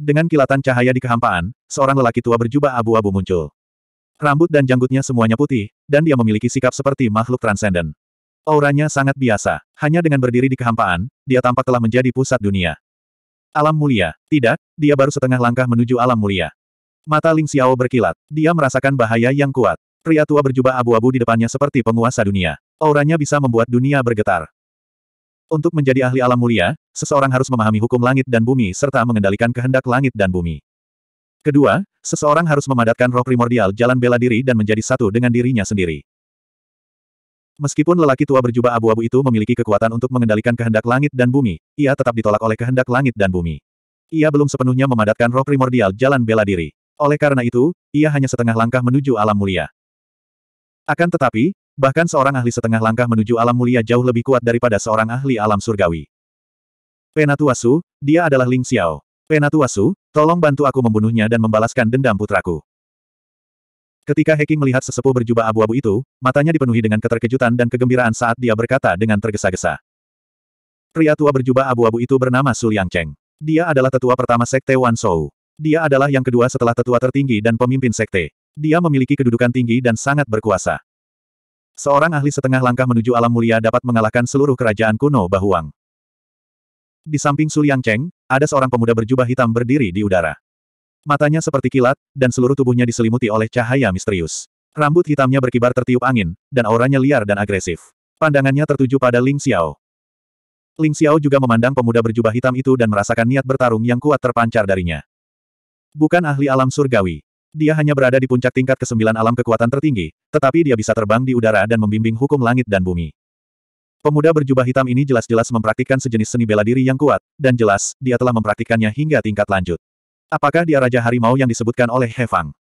Dengan kilatan cahaya di kehampaan, seorang lelaki tua berjubah abu-abu muncul. Rambut dan janggutnya semuanya putih, dan dia memiliki sikap seperti makhluk transenden. Auranya sangat biasa. Hanya dengan berdiri di kehampaan, dia tampak telah menjadi pusat dunia. Alam mulia. Tidak, dia baru setengah langkah menuju alam mulia. Mata Ling Xiao berkilat. Dia merasakan bahaya yang kuat. Pria tua berjubah abu-abu di depannya seperti penguasa dunia. Auranya bisa membuat dunia bergetar. Untuk menjadi ahli alam mulia, seseorang harus memahami hukum langit dan bumi serta mengendalikan kehendak langit dan bumi. Kedua, seseorang harus memadatkan roh primordial jalan bela diri dan menjadi satu dengan dirinya sendiri. Meskipun lelaki tua berjubah abu-abu itu memiliki kekuatan untuk mengendalikan kehendak langit dan bumi, ia tetap ditolak oleh kehendak langit dan bumi. Ia belum sepenuhnya memadatkan roh primordial jalan bela diri. Oleh karena itu, ia hanya setengah langkah menuju alam mulia. Akan tetapi, bahkan seorang ahli setengah langkah menuju alam mulia jauh lebih kuat daripada seorang ahli alam surgawi. Penatuasu, dia adalah Ling Xiao. Penatuasu, tolong bantu aku membunuhnya dan membalaskan dendam putraku. Ketika Heking melihat sesepuh berjubah abu-abu itu, matanya dipenuhi dengan keterkejutan dan kegembiraan saat dia berkata dengan tergesa-gesa. Pria tua berjubah abu-abu itu bernama Su Liang Cheng. Dia adalah tetua pertama sekte Wan Shou. Dia adalah yang kedua setelah tetua tertinggi dan pemimpin sekte. Dia memiliki kedudukan tinggi dan sangat berkuasa. Seorang ahli setengah langkah menuju alam mulia dapat mengalahkan seluruh kerajaan kuno Bahuang. Di samping Suliang Cheng, ada seorang pemuda berjubah hitam berdiri di udara. Matanya seperti kilat, dan seluruh tubuhnya diselimuti oleh cahaya misterius. Rambut hitamnya berkibar tertiup angin, dan auranya liar dan agresif. Pandangannya tertuju pada Ling Xiao. Ling Xiao juga memandang pemuda berjubah hitam itu dan merasakan niat bertarung yang kuat terpancar darinya. Bukan ahli alam surgawi. Dia hanya berada di puncak tingkat kesembilan alam kekuatan tertinggi, tetapi dia bisa terbang di udara dan membimbing hukum langit dan bumi. Pemuda berjubah hitam ini jelas-jelas mempraktikkan sejenis seni bela diri yang kuat, dan jelas, dia telah mempraktikkannya hingga tingkat lanjut. Apakah dia Raja Harimau yang disebutkan oleh He Fang?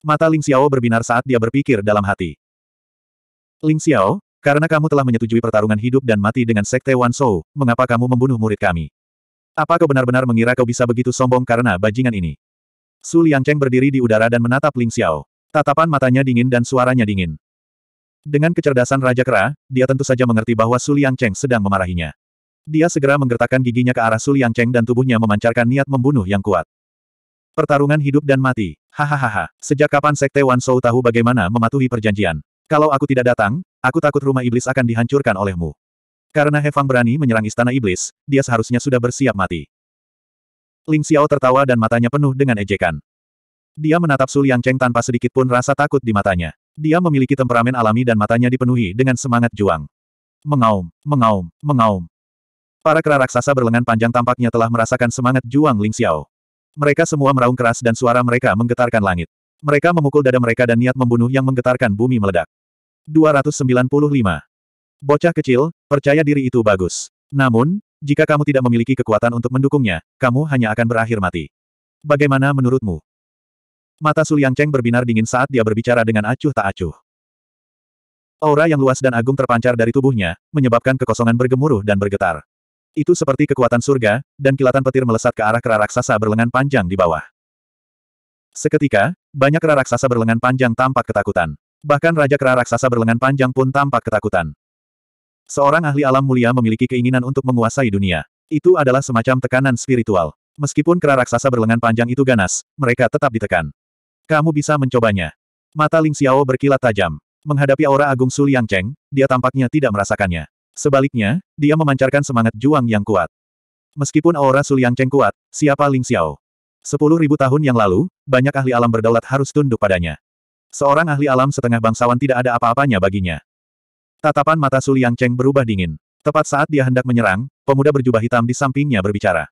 Mata Ling Xiao berbinar saat dia berpikir dalam hati. Ling Xiao, karena kamu telah menyetujui pertarungan hidup dan mati dengan Sekte Wan Shou, mengapa kamu membunuh murid kami? Apa kau benar-benar mengira kau bisa begitu sombong karena bajingan ini? Su Cheng berdiri di udara dan menatap Ling Xiao. Tatapan matanya dingin dan suaranya dingin. Dengan kecerdasan Raja Kera, dia tentu saja mengerti bahwa Su Cheng sedang memarahinya. Dia segera menggertakkan giginya ke arah Su Cheng dan tubuhnya memancarkan niat membunuh yang kuat. Pertarungan hidup dan mati. Hahaha, sejak kapan Sekte Wan Shou tahu bagaimana mematuhi perjanjian? Kalau aku tidak datang, aku takut rumah iblis akan dihancurkan olehmu. Karena Hefang berani menyerang istana iblis, dia seharusnya sudah bersiap mati. Ling Xiao tertawa dan matanya penuh dengan ejekan. Dia menatap Su Liang Cheng tanpa sedikit pun rasa takut di matanya. Dia memiliki temperamen alami dan matanya dipenuhi dengan semangat juang. Mengaum, mengaum, mengaum. Para kera raksasa berlengan panjang tampaknya telah merasakan semangat juang Ling Xiao. Mereka semua meraung keras dan suara mereka menggetarkan langit. Mereka memukul dada mereka dan niat membunuh yang menggetarkan bumi meledak. 295. Bocah kecil, percaya diri itu bagus. Namun, jika kamu tidak memiliki kekuatan untuk mendukungnya, kamu hanya akan berakhir mati. Bagaimana menurutmu? Mata Suliang Cheng berbinar dingin saat dia berbicara dengan acuh tak acuh. Aura yang luas dan agung terpancar dari tubuhnya, menyebabkan kekosongan bergemuruh dan bergetar. Itu seperti kekuatan surga, dan kilatan petir melesat ke arah kera raksasa berlengan panjang di bawah. Seketika, banyak kera raksasa berlengan panjang tampak ketakutan. Bahkan Raja Kera Raksasa berlengan panjang pun tampak ketakutan. Seorang ahli alam mulia memiliki keinginan untuk menguasai dunia. Itu adalah semacam tekanan spiritual. Meskipun kera raksasa berlengan panjang itu ganas, mereka tetap ditekan. Kamu bisa mencobanya. Mata Ling Xiao berkilat tajam. Menghadapi aura agung Su Liang Cheng, dia tampaknya tidak merasakannya. Sebaliknya, dia memancarkan semangat juang yang kuat. Meskipun aura Su Liang Cheng kuat, siapa Ling Xiao? Sepuluh ribu tahun yang lalu, banyak ahli alam berdaulat harus tunduk padanya. Seorang ahli alam setengah bangsawan tidak ada apa-apanya baginya. Tatapan mata Su Liang Cheng berubah dingin. Tepat saat dia hendak menyerang, pemuda berjubah hitam di sampingnya berbicara.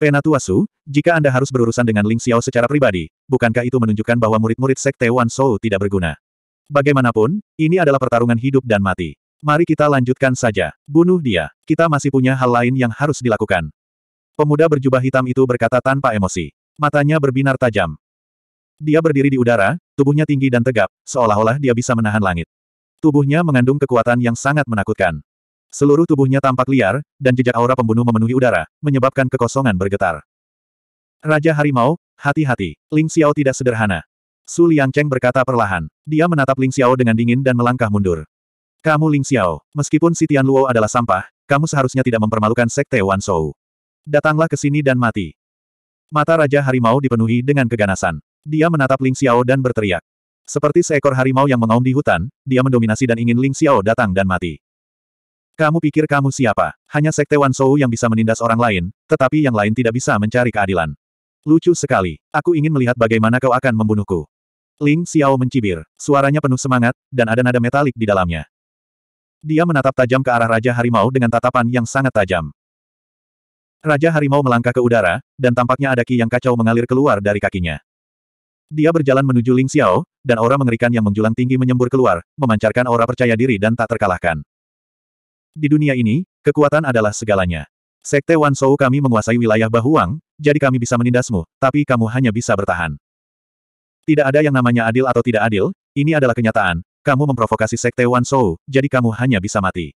Penatua Su, jika Anda harus berurusan dengan Ling Xiao secara pribadi, bukankah itu menunjukkan bahwa murid-murid Sekte Wan Shou tidak berguna? Bagaimanapun, ini adalah pertarungan hidup dan mati. Mari kita lanjutkan saja. Bunuh dia. Kita masih punya hal lain yang harus dilakukan. Pemuda berjubah hitam itu berkata tanpa emosi. Matanya berbinar tajam. Dia berdiri di udara, tubuhnya tinggi dan tegap, seolah-olah dia bisa menahan langit. Tubuhnya mengandung kekuatan yang sangat menakutkan. Seluruh tubuhnya tampak liar, dan jejak aura pembunuh memenuhi udara, menyebabkan kekosongan bergetar. Raja Harimau, hati-hati, Ling Xiao tidak sederhana. Su Liangcheng berkata perlahan. Dia menatap Ling Xiao dengan dingin dan melangkah mundur. Kamu Ling Xiao, meskipun si Tian Luo adalah sampah, kamu seharusnya tidak mempermalukan Sekte Wan Shou. Datanglah ke sini dan mati. Mata Raja Harimau dipenuhi dengan keganasan. Dia menatap Ling Xiao dan berteriak. Seperti seekor harimau yang mengaum di hutan, dia mendominasi dan ingin Ling Xiao datang dan mati. Kamu pikir kamu siapa? Hanya sekte Wan Shou yang bisa menindas orang lain, tetapi yang lain tidak bisa mencari keadilan. Lucu sekali. Aku ingin melihat bagaimana kau akan membunuhku. Ling Xiao mencibir. Suaranya penuh semangat, dan ada nada metalik di dalamnya. Dia menatap tajam ke arah Raja Harimau dengan tatapan yang sangat tajam. Raja Harimau melangkah ke udara, dan tampaknya ada ki yang kacau mengalir keluar dari kakinya. Dia berjalan menuju Ling Xiao, dan aura mengerikan yang menjulang tinggi menyembur keluar, memancarkan aura percaya diri dan tak terkalahkan. Di dunia ini, kekuatan adalah segalanya. Sekte Wan Shou kami menguasai wilayah Bahuang, jadi kami bisa menindasmu, tapi kamu hanya bisa bertahan. Tidak ada yang namanya adil atau tidak adil, ini adalah kenyataan. Kamu memprovokasi Sekte Wan Shou, jadi kamu hanya bisa mati.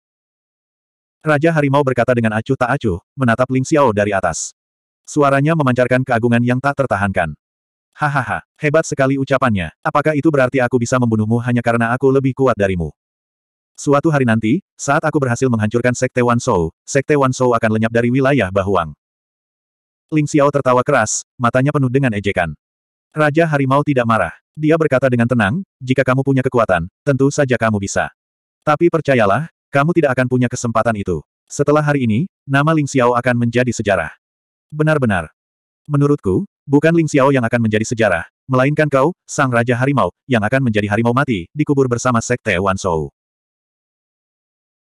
Raja Harimau berkata dengan acuh tak acuh, menatap Ling Xiao dari atas. Suaranya memancarkan keagungan yang tak tertahankan. Hahaha, hebat sekali ucapannya. Apakah itu berarti aku bisa membunuhmu hanya karena aku lebih kuat darimu? Suatu hari nanti, saat aku berhasil menghancurkan Sekte Wan Shou, Sekte Wan Shou akan lenyap dari wilayah Bahuang. Ling Xiao tertawa keras, matanya penuh dengan ejekan. Raja Harimau tidak marah. Dia berkata dengan tenang, jika kamu punya kekuatan, tentu saja kamu bisa. Tapi percayalah, kamu tidak akan punya kesempatan itu. Setelah hari ini, nama Ling Xiao akan menjadi sejarah. Benar-benar. Menurutku, Bukan Ling Xiao yang akan menjadi sejarah, melainkan kau, Sang Raja Harimau, yang akan menjadi harimau mati, dikubur bersama Sekte Wan Shou.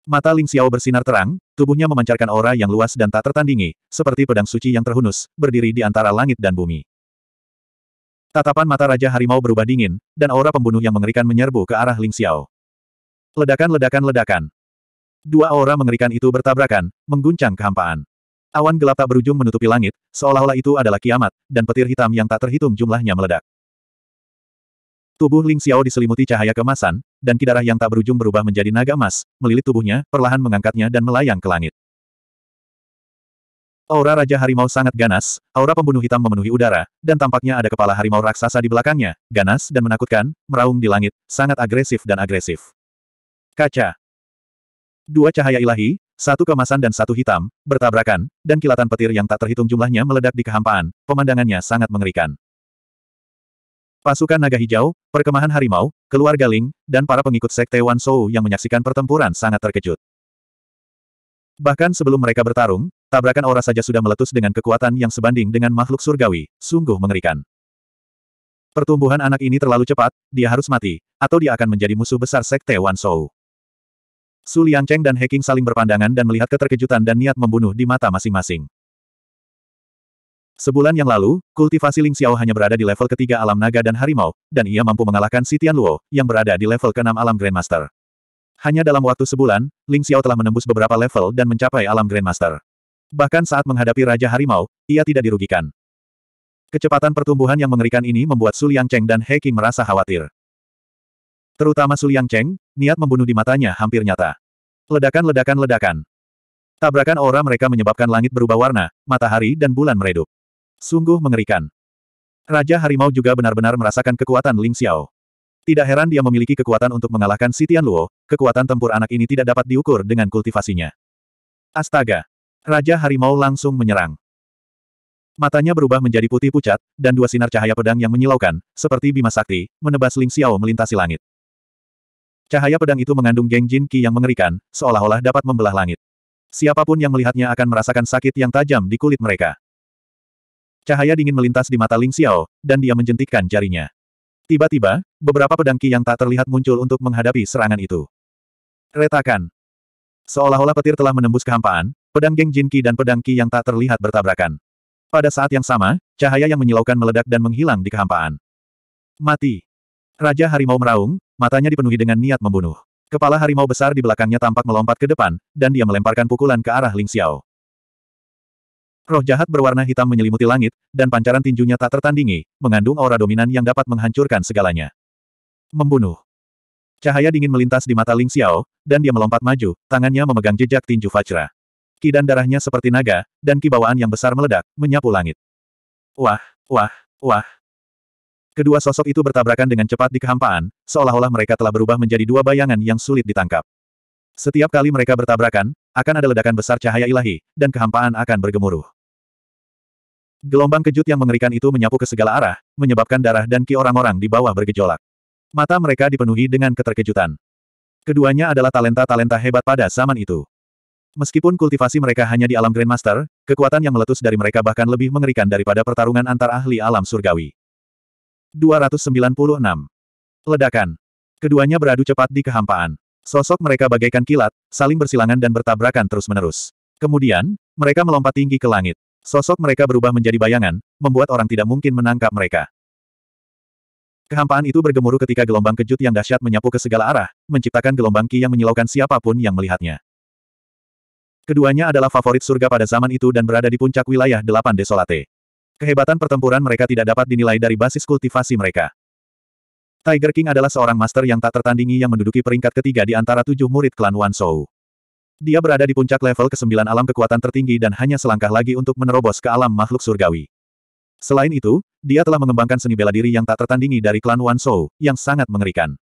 Mata Ling Xiao bersinar terang, tubuhnya memancarkan aura yang luas dan tak tertandingi, seperti pedang suci yang terhunus, berdiri di antara langit dan bumi. Tatapan mata Raja Harimau berubah dingin, dan aura pembunuh yang mengerikan menyerbu ke arah Ling Xiao. Ledakan-ledakan-ledakan. Dua aura mengerikan itu bertabrakan, mengguncang kehampaan. Awan gelap tak berujung menutupi langit, seolah-olah itu adalah kiamat, dan petir hitam yang tak terhitung jumlahnya meledak. Tubuh Ling Xiao diselimuti cahaya kemasan, dan kidarah yang tak berujung berubah menjadi naga emas, melilit tubuhnya, perlahan mengangkatnya dan melayang ke langit. Aura Raja Harimau sangat ganas, aura pembunuh hitam memenuhi udara, dan tampaknya ada kepala harimau raksasa di belakangnya, ganas dan menakutkan, meraung di langit, sangat agresif dan agresif. Kaca. Dua cahaya ilahi, satu kemasan dan satu hitam, bertabrakan, dan kilatan petir yang tak terhitung jumlahnya meledak di kehampaan, pemandangannya sangat mengerikan. Pasukan naga hijau, perkemahan harimau, keluarga Ling, dan para pengikut sekte Wan Shou yang menyaksikan pertempuran sangat terkejut. Bahkan sebelum mereka bertarung, tabrakan aura saja sudah meletus dengan kekuatan yang sebanding dengan makhluk surgawi, sungguh mengerikan. Pertumbuhan anak ini terlalu cepat, dia harus mati, atau dia akan menjadi musuh besar sekte Wan Shou. Su Liangcheng dan Heking saling berpandangan dan melihat keterkejutan dan niat membunuh di mata masing-masing. Sebulan yang lalu, kultivasi Ling Xiao hanya berada di level ketiga alam naga dan harimau, dan ia mampu mengalahkan Si Tian Luo, yang berada di level keenam alam Grandmaster. Hanya dalam waktu sebulan, Ling Xiao telah menembus beberapa level dan mencapai alam Grandmaster. Bahkan saat menghadapi Raja Harimau, ia tidak dirugikan. Kecepatan pertumbuhan yang mengerikan ini membuat Su Liangcheng dan He Qing merasa khawatir. Terutama Suliang Cheng, niat membunuh di matanya hampir nyata. Ledakan-ledakan-ledakan. Tabrakan aura mereka menyebabkan langit berubah warna, matahari dan bulan meredup. Sungguh mengerikan. Raja Harimau juga benar-benar merasakan kekuatan Ling Xiao. Tidak heran dia memiliki kekuatan untuk mengalahkan si Luo. kekuatan tempur anak ini tidak dapat diukur dengan kultivasinya. Astaga! Raja Harimau langsung menyerang. Matanya berubah menjadi putih pucat, dan dua sinar cahaya pedang yang menyilaukan, seperti bima sakti, menebas Ling Xiao melintasi langit. Cahaya pedang itu mengandung geng jin ki yang mengerikan, seolah-olah dapat membelah langit. Siapapun yang melihatnya akan merasakan sakit yang tajam di kulit mereka. Cahaya dingin melintas di mata Ling Xiao, dan dia menjentikkan jarinya. Tiba-tiba, beberapa pedang ki yang tak terlihat muncul untuk menghadapi serangan itu. Retakan. Seolah-olah petir telah menembus kehampaan, pedang geng jin ki dan pedang ki yang tak terlihat bertabrakan. Pada saat yang sama, cahaya yang menyilaukan meledak dan menghilang di kehampaan. Mati. Raja Harimau meraung, matanya dipenuhi dengan niat membunuh. Kepala harimau besar di belakangnya tampak melompat ke depan, dan dia melemparkan pukulan ke arah Ling Xiao. Roh jahat berwarna hitam menyelimuti langit, dan pancaran tinjunya tak tertandingi, mengandung aura dominan yang dapat menghancurkan segalanya. Membunuh. Cahaya dingin melintas di mata Ling Xiao, dan dia melompat maju, tangannya memegang jejak tinju Fajra. Ki dan darahnya seperti naga, dan kibawaan yang besar meledak, menyapu langit. Wah, wah, wah, Kedua sosok itu bertabrakan dengan cepat di kehampaan, seolah-olah mereka telah berubah menjadi dua bayangan yang sulit ditangkap. Setiap kali mereka bertabrakan, akan ada ledakan besar cahaya ilahi, dan kehampaan akan bergemuruh. Gelombang kejut yang mengerikan itu menyapu ke segala arah, menyebabkan darah dan ki orang-orang di bawah bergejolak. Mata mereka dipenuhi dengan keterkejutan. Keduanya adalah talenta-talenta hebat pada zaman itu. Meskipun kultivasi mereka hanya di alam Grandmaster, kekuatan yang meletus dari mereka bahkan lebih mengerikan daripada pertarungan antar ahli alam surgawi. 296. Ledakan. Keduanya beradu cepat di kehampaan. Sosok mereka bagaikan kilat, saling bersilangan dan bertabrakan terus-menerus. Kemudian, mereka melompat tinggi ke langit. Sosok mereka berubah menjadi bayangan, membuat orang tidak mungkin menangkap mereka. Kehampaan itu bergemuruh ketika gelombang kejut yang dahsyat menyapu ke segala arah, menciptakan gelombang ki yang menyilaukan siapapun yang melihatnya. Keduanya adalah favorit surga pada zaman itu dan berada di puncak wilayah delapan desolate. Kehebatan pertempuran mereka tidak dapat dinilai dari basis kultivasi mereka. Tiger King adalah seorang master yang tak tertandingi yang menduduki peringkat ketiga di antara tujuh murid klan Wan Shou. Dia berada di puncak level ke-9 alam kekuatan tertinggi dan hanya selangkah lagi untuk menerobos ke alam makhluk surgawi. Selain itu, dia telah mengembangkan seni bela diri yang tak tertandingi dari klan Wan Shou, yang sangat mengerikan.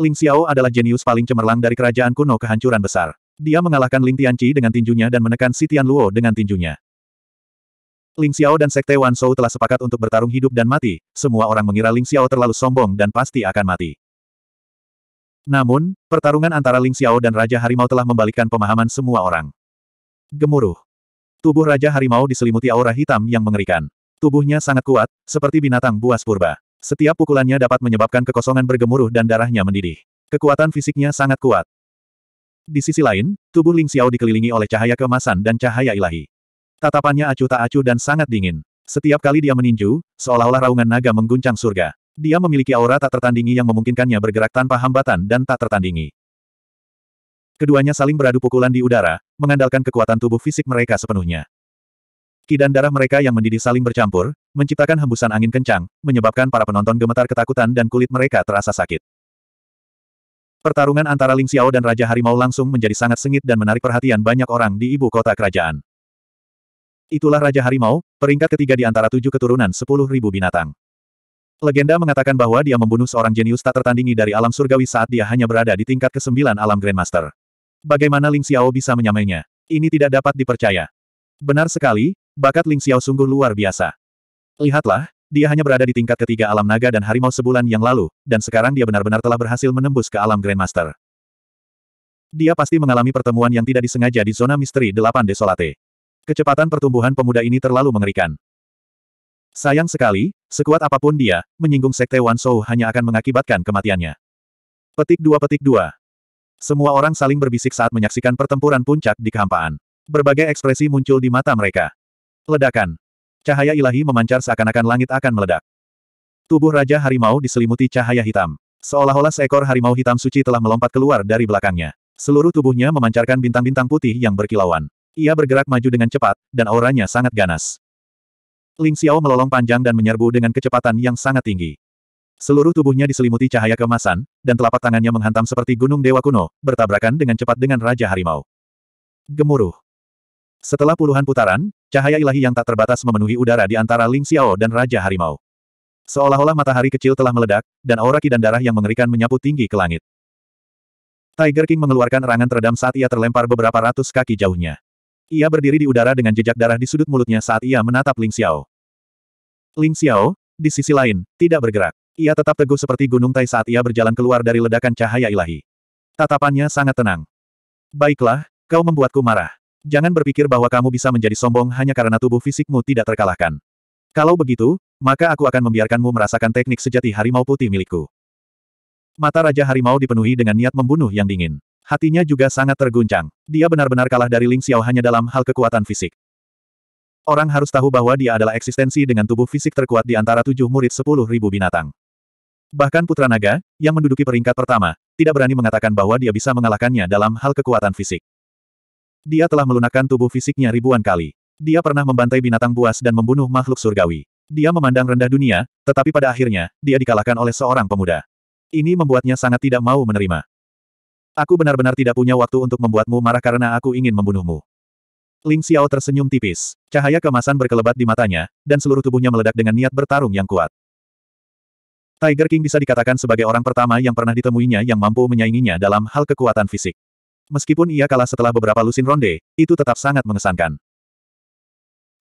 Ling Xiao adalah jenius paling cemerlang dari kerajaan kuno kehancuran besar. Dia mengalahkan Ling Tianqi dengan tinjunya dan menekan Si Luo dengan tinjunya. Ling Xiao dan Sekte Wan Shou telah sepakat untuk bertarung hidup dan mati, semua orang mengira Ling Xiao terlalu sombong dan pasti akan mati. Namun, pertarungan antara Ling Xiao dan Raja Harimau telah membalikkan pemahaman semua orang. Gemuruh. Tubuh Raja Harimau diselimuti aura hitam yang mengerikan. Tubuhnya sangat kuat, seperti binatang buas purba. Setiap pukulannya dapat menyebabkan kekosongan bergemuruh dan darahnya mendidih. Kekuatan fisiknya sangat kuat. Di sisi lain, tubuh Ling Xiao dikelilingi oleh cahaya kemasan dan cahaya ilahi. Tatapannya acuh tak acuh dan sangat dingin. Setiap kali dia meninju, seolah-olah raungan naga mengguncang surga. Dia memiliki aura tak tertandingi yang memungkinkannya bergerak tanpa hambatan dan tak tertandingi. Keduanya saling beradu pukulan di udara, mengandalkan kekuatan tubuh fisik mereka sepenuhnya. Ki dan darah mereka yang mendidih saling bercampur, menciptakan hembusan angin kencang, menyebabkan para penonton gemetar ketakutan dan kulit mereka terasa sakit. Pertarungan antara Ling Xiao dan Raja Harimau langsung menjadi sangat sengit dan menarik perhatian banyak orang di ibu kota kerajaan. Itulah Raja Harimau, peringkat ketiga di antara tujuh keturunan sepuluh ribu binatang. Legenda mengatakan bahwa dia membunuh seorang jenius tak tertandingi dari alam surgawi saat dia hanya berada di tingkat ke-9 alam Grandmaster. Bagaimana Ling Xiao bisa menyamainya? Ini tidak dapat dipercaya. Benar sekali, bakat Ling Xiao sungguh luar biasa. Lihatlah, dia hanya berada di tingkat ketiga alam naga dan harimau sebulan yang lalu, dan sekarang dia benar-benar telah berhasil menembus ke alam Grandmaster. Dia pasti mengalami pertemuan yang tidak disengaja di zona misteri 8 Desolate. Kecepatan pertumbuhan pemuda ini terlalu mengerikan. Sayang sekali, sekuat apapun dia, menyinggung Sekte Wan Shou hanya akan mengakibatkan kematiannya. Petik dua petik dua. Semua orang saling berbisik saat menyaksikan pertempuran puncak di kehampaan. Berbagai ekspresi muncul di mata mereka. Ledakan. Cahaya ilahi memancar seakan-akan langit akan meledak. Tubuh Raja Harimau diselimuti cahaya hitam. Seolah-olah seekor harimau hitam suci telah melompat keluar dari belakangnya. Seluruh tubuhnya memancarkan bintang-bintang putih yang berkilauan. Ia bergerak maju dengan cepat, dan auranya sangat ganas. Ling Xiao melolong panjang dan menyerbu dengan kecepatan yang sangat tinggi. Seluruh tubuhnya diselimuti cahaya kemasan, dan telapak tangannya menghantam seperti gunung dewa kuno, bertabrakan dengan cepat dengan Raja Harimau. Gemuruh. Setelah puluhan putaran, cahaya ilahi yang tak terbatas memenuhi udara di antara Ling Xiao dan Raja Harimau. Seolah-olah matahari kecil telah meledak, dan aura ki dan darah yang mengerikan menyapu tinggi ke langit. Tiger King mengeluarkan erangan teredam saat ia terlempar beberapa ratus kaki jauhnya. Ia berdiri di udara dengan jejak darah di sudut mulutnya saat ia menatap Ling Xiao. Ling Xiao, di sisi lain, tidak bergerak. Ia tetap teguh seperti gunung tai saat ia berjalan keluar dari ledakan cahaya ilahi. Tatapannya sangat tenang. Baiklah, kau membuatku marah. Jangan berpikir bahwa kamu bisa menjadi sombong hanya karena tubuh fisikmu tidak terkalahkan. Kalau begitu, maka aku akan membiarkanmu merasakan teknik sejati harimau putih milikku. Mata Raja Harimau dipenuhi dengan niat membunuh yang dingin. Hatinya juga sangat terguncang. Dia benar-benar kalah dari Ling Xiao hanya dalam hal kekuatan fisik. Orang harus tahu bahwa dia adalah eksistensi dengan tubuh fisik terkuat di antara tujuh murid sepuluh ribu binatang. Bahkan Putra Naga, yang menduduki peringkat pertama, tidak berani mengatakan bahwa dia bisa mengalahkannya dalam hal kekuatan fisik. Dia telah melunakkan tubuh fisiknya ribuan kali. Dia pernah membantai binatang buas dan membunuh makhluk surgawi. Dia memandang rendah dunia, tetapi pada akhirnya, dia dikalahkan oleh seorang pemuda. Ini membuatnya sangat tidak mau menerima. Aku benar-benar tidak punya waktu untuk membuatmu marah karena aku ingin membunuhmu. Ling Xiao tersenyum tipis. Cahaya kemasan berkelebat di matanya, dan seluruh tubuhnya meledak dengan niat bertarung yang kuat. Tiger King bisa dikatakan sebagai orang pertama yang pernah ditemuinya yang mampu menyainginya dalam hal kekuatan fisik. Meskipun ia kalah setelah beberapa lusin ronde, itu tetap sangat mengesankan.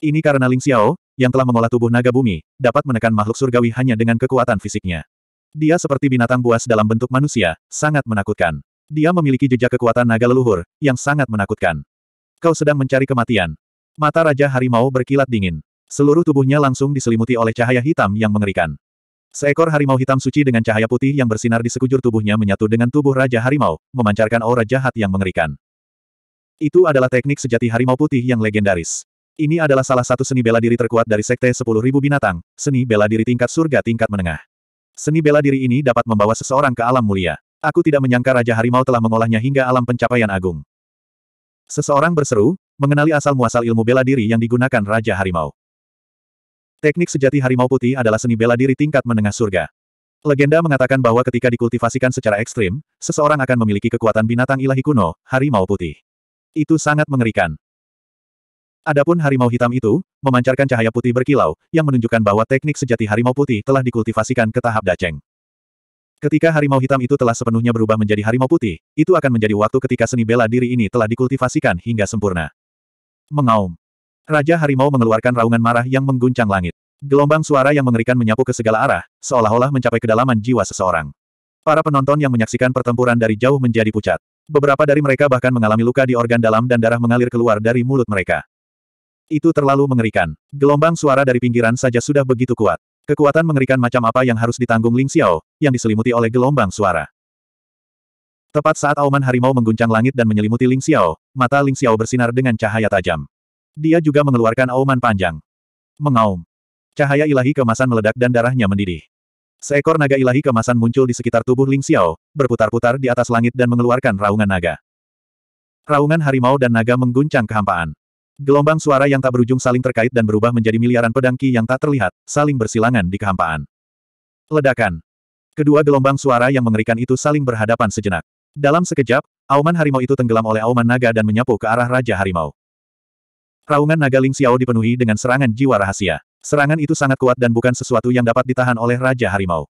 Ini karena Ling Xiao, yang telah mengolah tubuh naga bumi, dapat menekan makhluk surgawi hanya dengan kekuatan fisiknya. Dia seperti binatang buas dalam bentuk manusia, sangat menakutkan. Dia memiliki jejak kekuatan naga leluhur, yang sangat menakutkan. Kau sedang mencari kematian. Mata Raja Harimau berkilat dingin. Seluruh tubuhnya langsung diselimuti oleh cahaya hitam yang mengerikan. Seekor harimau hitam suci dengan cahaya putih yang bersinar di sekujur tubuhnya menyatu dengan tubuh Raja Harimau, memancarkan aura jahat yang mengerikan. Itu adalah teknik sejati harimau putih yang legendaris. Ini adalah salah satu seni bela diri terkuat dari Sekte 10.000 Binatang, seni bela diri tingkat surga tingkat menengah. Seni bela diri ini dapat membawa seseorang ke alam mulia. Aku tidak menyangka Raja Harimau telah mengolahnya hingga alam pencapaian agung. Seseorang berseru, mengenali asal-muasal ilmu bela diri yang digunakan Raja Harimau. Teknik sejati harimau putih adalah seni bela diri tingkat menengah surga. Legenda mengatakan bahwa ketika dikultivasikan secara ekstrim, seseorang akan memiliki kekuatan binatang ilahi kuno, harimau putih. Itu sangat mengerikan. Adapun harimau hitam itu, memancarkan cahaya putih berkilau, yang menunjukkan bahwa teknik sejati harimau putih telah dikultivasikan ke tahap daceng. Ketika harimau hitam itu telah sepenuhnya berubah menjadi harimau putih, itu akan menjadi waktu ketika seni bela diri ini telah dikultivasikan hingga sempurna. Mengaum. Raja harimau mengeluarkan raungan marah yang mengguncang langit. Gelombang suara yang mengerikan menyapu ke segala arah, seolah-olah mencapai kedalaman jiwa seseorang. Para penonton yang menyaksikan pertempuran dari jauh menjadi pucat. Beberapa dari mereka bahkan mengalami luka di organ dalam dan darah mengalir keluar dari mulut mereka. Itu terlalu mengerikan. Gelombang suara dari pinggiran saja sudah begitu kuat. Kekuatan mengerikan macam apa yang harus ditanggung Ling Xiao, yang diselimuti oleh gelombang suara. Tepat saat auman harimau mengguncang langit dan menyelimuti Ling Xiao, mata Ling Xiao bersinar dengan cahaya tajam. Dia juga mengeluarkan auman panjang. Mengaum. Cahaya ilahi kemasan meledak dan darahnya mendidih. Seekor naga ilahi kemasan muncul di sekitar tubuh Ling Xiao, berputar-putar di atas langit dan mengeluarkan raungan naga. Raungan harimau dan naga mengguncang kehampaan. Gelombang suara yang tak berujung saling terkait dan berubah menjadi miliaran pedang ki yang tak terlihat, saling bersilangan di kehampaan. Ledakan. Kedua gelombang suara yang mengerikan itu saling berhadapan sejenak. Dalam sekejap, auman harimau itu tenggelam oleh auman naga dan menyapu ke arah Raja Harimau. Raungan naga Ling Xiao dipenuhi dengan serangan jiwa rahasia. Serangan itu sangat kuat dan bukan sesuatu yang dapat ditahan oleh Raja Harimau.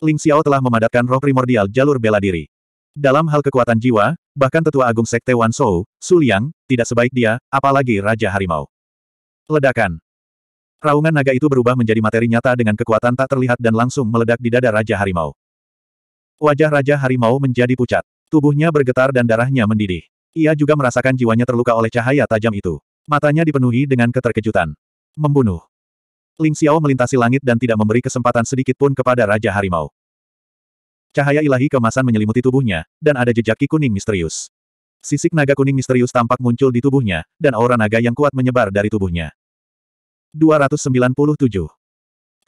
Ling Xiao telah memadatkan roh primordial jalur bela diri. Dalam hal kekuatan jiwa, bahkan tetua agung sekte Wan Shou, Su Liang, tidak sebaik dia, apalagi Raja Harimau. Ledakan. Raungan naga itu berubah menjadi materi nyata dengan kekuatan tak terlihat dan langsung meledak di dada Raja Harimau. Wajah Raja Harimau menjadi pucat. Tubuhnya bergetar dan darahnya mendidih. Ia juga merasakan jiwanya terluka oleh cahaya tajam itu. Matanya dipenuhi dengan keterkejutan. Membunuh. Ling Xiao melintasi langit dan tidak memberi kesempatan sedikit pun kepada Raja Harimau. Cahaya ilahi kemasan menyelimuti tubuhnya, dan ada jejak ki kuning misterius. Sisik naga kuning misterius tampak muncul di tubuhnya, dan aura naga yang kuat menyebar dari tubuhnya. 297.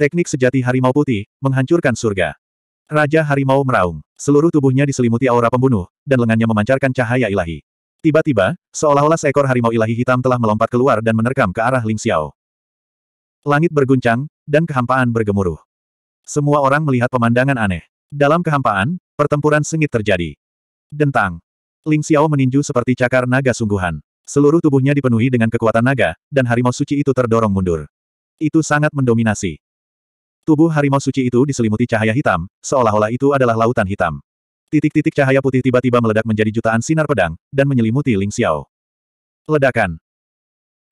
Teknik sejati harimau putih, menghancurkan surga. Raja harimau meraung, seluruh tubuhnya diselimuti aura pembunuh, dan lengannya memancarkan cahaya ilahi. Tiba-tiba, seolah-olah seekor harimau ilahi hitam telah melompat keluar dan menerkam ke arah Ling Xiao. Langit berguncang, dan kehampaan bergemuruh. Semua orang melihat pemandangan aneh. Dalam kehampaan, pertempuran sengit terjadi. Dentang. Ling Xiao meninju seperti cakar naga sungguhan. Seluruh tubuhnya dipenuhi dengan kekuatan naga, dan harimau suci itu terdorong mundur. Itu sangat mendominasi. Tubuh harimau suci itu diselimuti cahaya hitam, seolah-olah itu adalah lautan hitam. Titik-titik cahaya putih tiba-tiba meledak menjadi jutaan sinar pedang, dan menyelimuti Ling Xiao. Ledakan.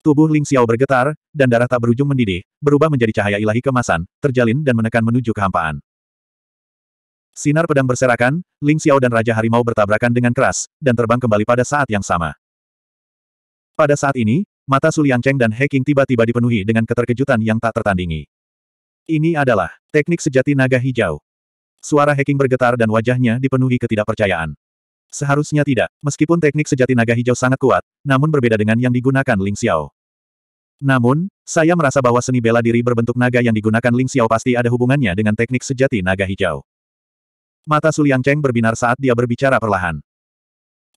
Tubuh Ling Xiao bergetar, dan darah tak berujung mendidih, berubah menjadi cahaya ilahi kemasan, terjalin dan menekan menuju kehampaan. Sinar pedang berserakan, Ling Xiao dan Raja Harimau bertabrakan dengan keras, dan terbang kembali pada saat yang sama. Pada saat ini, mata Su Cheng dan He King tiba-tiba dipenuhi dengan keterkejutan yang tak tertandingi. Ini adalah teknik sejati naga hijau. Suara He King bergetar dan wajahnya dipenuhi ketidakpercayaan. Seharusnya tidak, meskipun teknik sejati naga hijau sangat kuat, namun berbeda dengan yang digunakan Ling Xiao. Namun, saya merasa bahwa seni bela diri berbentuk naga yang digunakan Ling Xiao pasti ada hubungannya dengan teknik sejati naga hijau. Mata Suliang Cheng berbinar saat dia berbicara perlahan.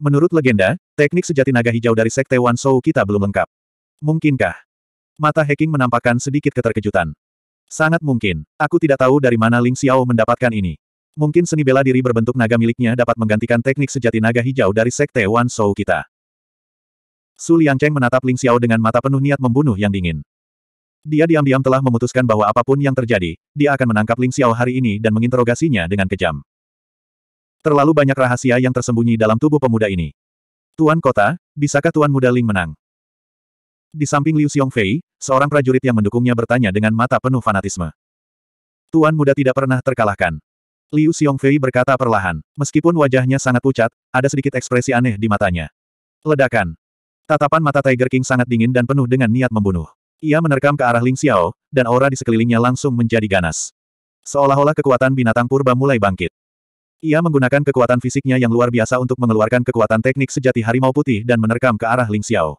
Menurut legenda, teknik sejati naga hijau dari Sekte Wan Shou kita belum lengkap. Mungkinkah? Mata Heking menampakkan sedikit keterkejutan. Sangat mungkin. Aku tidak tahu dari mana Ling Xiao mendapatkan ini. Mungkin seni bela diri berbentuk naga miliknya dapat menggantikan teknik sejati naga hijau dari Sekte Wan Shou kita. Su Cheng menatap Ling Xiao dengan mata penuh niat membunuh yang dingin. Dia diam-diam telah memutuskan bahwa apapun yang terjadi, dia akan menangkap Ling Xiao hari ini dan menginterogasinya dengan kejam. Terlalu banyak rahasia yang tersembunyi dalam tubuh pemuda ini. Tuan Kota, bisakah Tuan Muda Ling menang? Di samping Liu Xiongfei, seorang prajurit yang mendukungnya bertanya dengan mata penuh fanatisme. Tuan Muda tidak pernah terkalahkan. Liu Xiongfei berkata perlahan, meskipun wajahnya sangat pucat, ada sedikit ekspresi aneh di matanya. Ledakan. Tatapan mata Tiger King sangat dingin dan penuh dengan niat membunuh. Ia menerkam ke arah Ling Xiao, dan aura di sekelilingnya langsung menjadi ganas. Seolah-olah kekuatan binatang purba mulai bangkit. Ia menggunakan kekuatan fisiknya yang luar biasa untuk mengeluarkan kekuatan teknik sejati harimau putih dan menerkam ke arah Ling Xiao.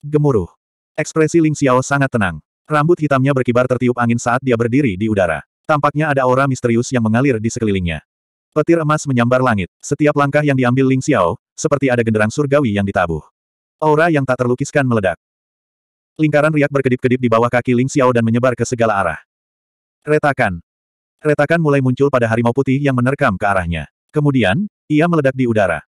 Gemuruh. Ekspresi Ling Xiao sangat tenang. Rambut hitamnya berkibar tertiup angin saat dia berdiri di udara. Tampaknya ada aura misterius yang mengalir di sekelilingnya. Petir emas menyambar langit. Setiap langkah yang diambil Ling Xiao, seperti ada genderang surgawi yang ditabuh. Aura yang tak terlukiskan meledak. Lingkaran riak berkedip-kedip di bawah kaki Ling Xiao dan menyebar ke segala arah. Retakan. Retakan mulai muncul pada harimau putih yang menerkam ke arahnya. Kemudian, ia meledak di udara.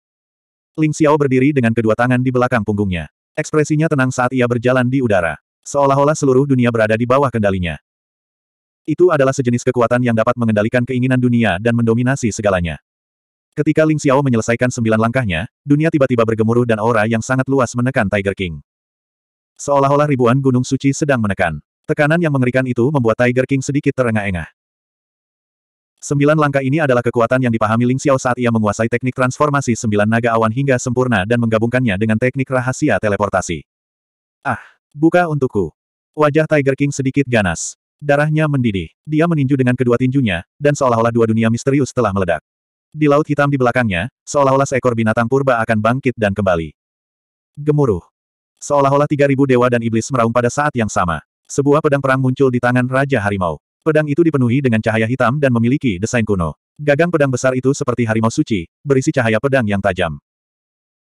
Ling Xiao berdiri dengan kedua tangan di belakang punggungnya. Ekspresinya tenang saat ia berjalan di udara. Seolah-olah seluruh dunia berada di bawah kendalinya. Itu adalah sejenis kekuatan yang dapat mengendalikan keinginan dunia dan mendominasi segalanya. Ketika Ling Xiao menyelesaikan sembilan langkahnya, dunia tiba-tiba bergemuruh dan aura yang sangat luas menekan Tiger King. Seolah-olah ribuan gunung suci sedang menekan. Tekanan yang mengerikan itu membuat Tiger King sedikit terengah-engah. Sembilan langkah ini adalah kekuatan yang dipahami Ling Xiao saat ia menguasai teknik transformasi sembilan naga awan hingga sempurna dan menggabungkannya dengan teknik rahasia teleportasi. Ah, buka untukku. Wajah Tiger King sedikit ganas. Darahnya mendidih. Dia meninju dengan kedua tinjunya, dan seolah-olah dua dunia misterius telah meledak. Di laut hitam di belakangnya, seolah-olah seekor binatang purba akan bangkit dan kembali. Gemuruh. Seolah-olah tiga ribu dewa dan iblis meraung pada saat yang sama. Sebuah pedang perang muncul di tangan Raja Harimau. Pedang itu dipenuhi dengan cahaya hitam dan memiliki desain kuno. Gagang pedang besar itu seperti harimau suci, berisi cahaya pedang yang tajam.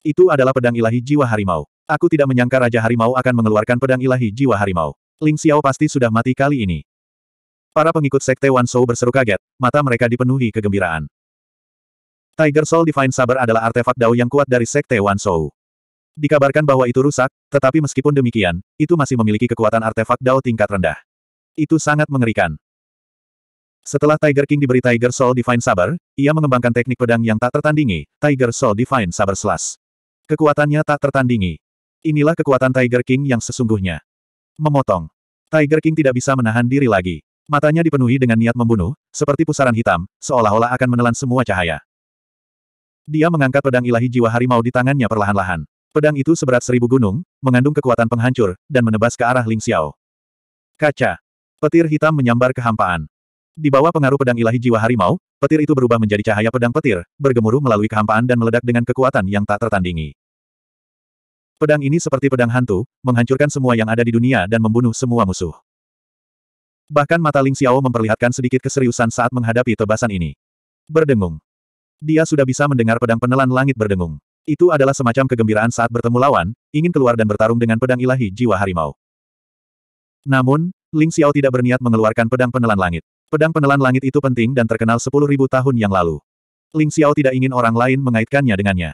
Itu adalah pedang ilahi jiwa harimau. Aku tidak menyangka Raja Harimau akan mengeluarkan pedang ilahi jiwa harimau. Ling Xiao pasti sudah mati kali ini. Para pengikut Sekte Wan Shou berseru kaget, mata mereka dipenuhi kegembiraan. Tiger Soul Divine Saber adalah artefak dao yang kuat dari Sekte Wan Shou. Dikabarkan bahwa itu rusak, tetapi meskipun demikian, itu masih memiliki kekuatan artefak dao tingkat rendah. Itu sangat mengerikan. Setelah Tiger King diberi Tiger Soul Divine Saber, ia mengembangkan teknik pedang yang tak tertandingi, Tiger Soul Divine Saber Slash. Kekuatannya tak tertandingi. Inilah kekuatan Tiger King yang sesungguhnya. Memotong. Tiger King tidak bisa menahan diri lagi. Matanya dipenuhi dengan niat membunuh, seperti pusaran hitam, seolah-olah akan menelan semua cahaya. Dia mengangkat pedang ilahi jiwa harimau di tangannya perlahan-lahan. Pedang itu seberat seribu gunung, mengandung kekuatan penghancur, dan menebas ke arah Ling Xiao. Kaca. Petir hitam menyambar kehampaan. Di bawah pengaruh pedang ilahi jiwa harimau, petir itu berubah menjadi cahaya pedang petir, bergemuruh melalui kehampaan dan meledak dengan kekuatan yang tak tertandingi. Pedang ini seperti pedang hantu, menghancurkan semua yang ada di dunia dan membunuh semua musuh. Bahkan mata Ling Xiao memperlihatkan sedikit keseriusan saat menghadapi tebasan ini. Berdengung. Dia sudah bisa mendengar pedang penelan langit berdengung. Itu adalah semacam kegembiraan saat bertemu lawan, ingin keluar dan bertarung dengan pedang ilahi jiwa harimau. Namun, Ling Xiao tidak berniat mengeluarkan pedang penelan langit. Pedang penelan langit itu penting dan terkenal sepuluh ribu tahun yang lalu. Ling Xiao tidak ingin orang lain mengaitkannya dengannya.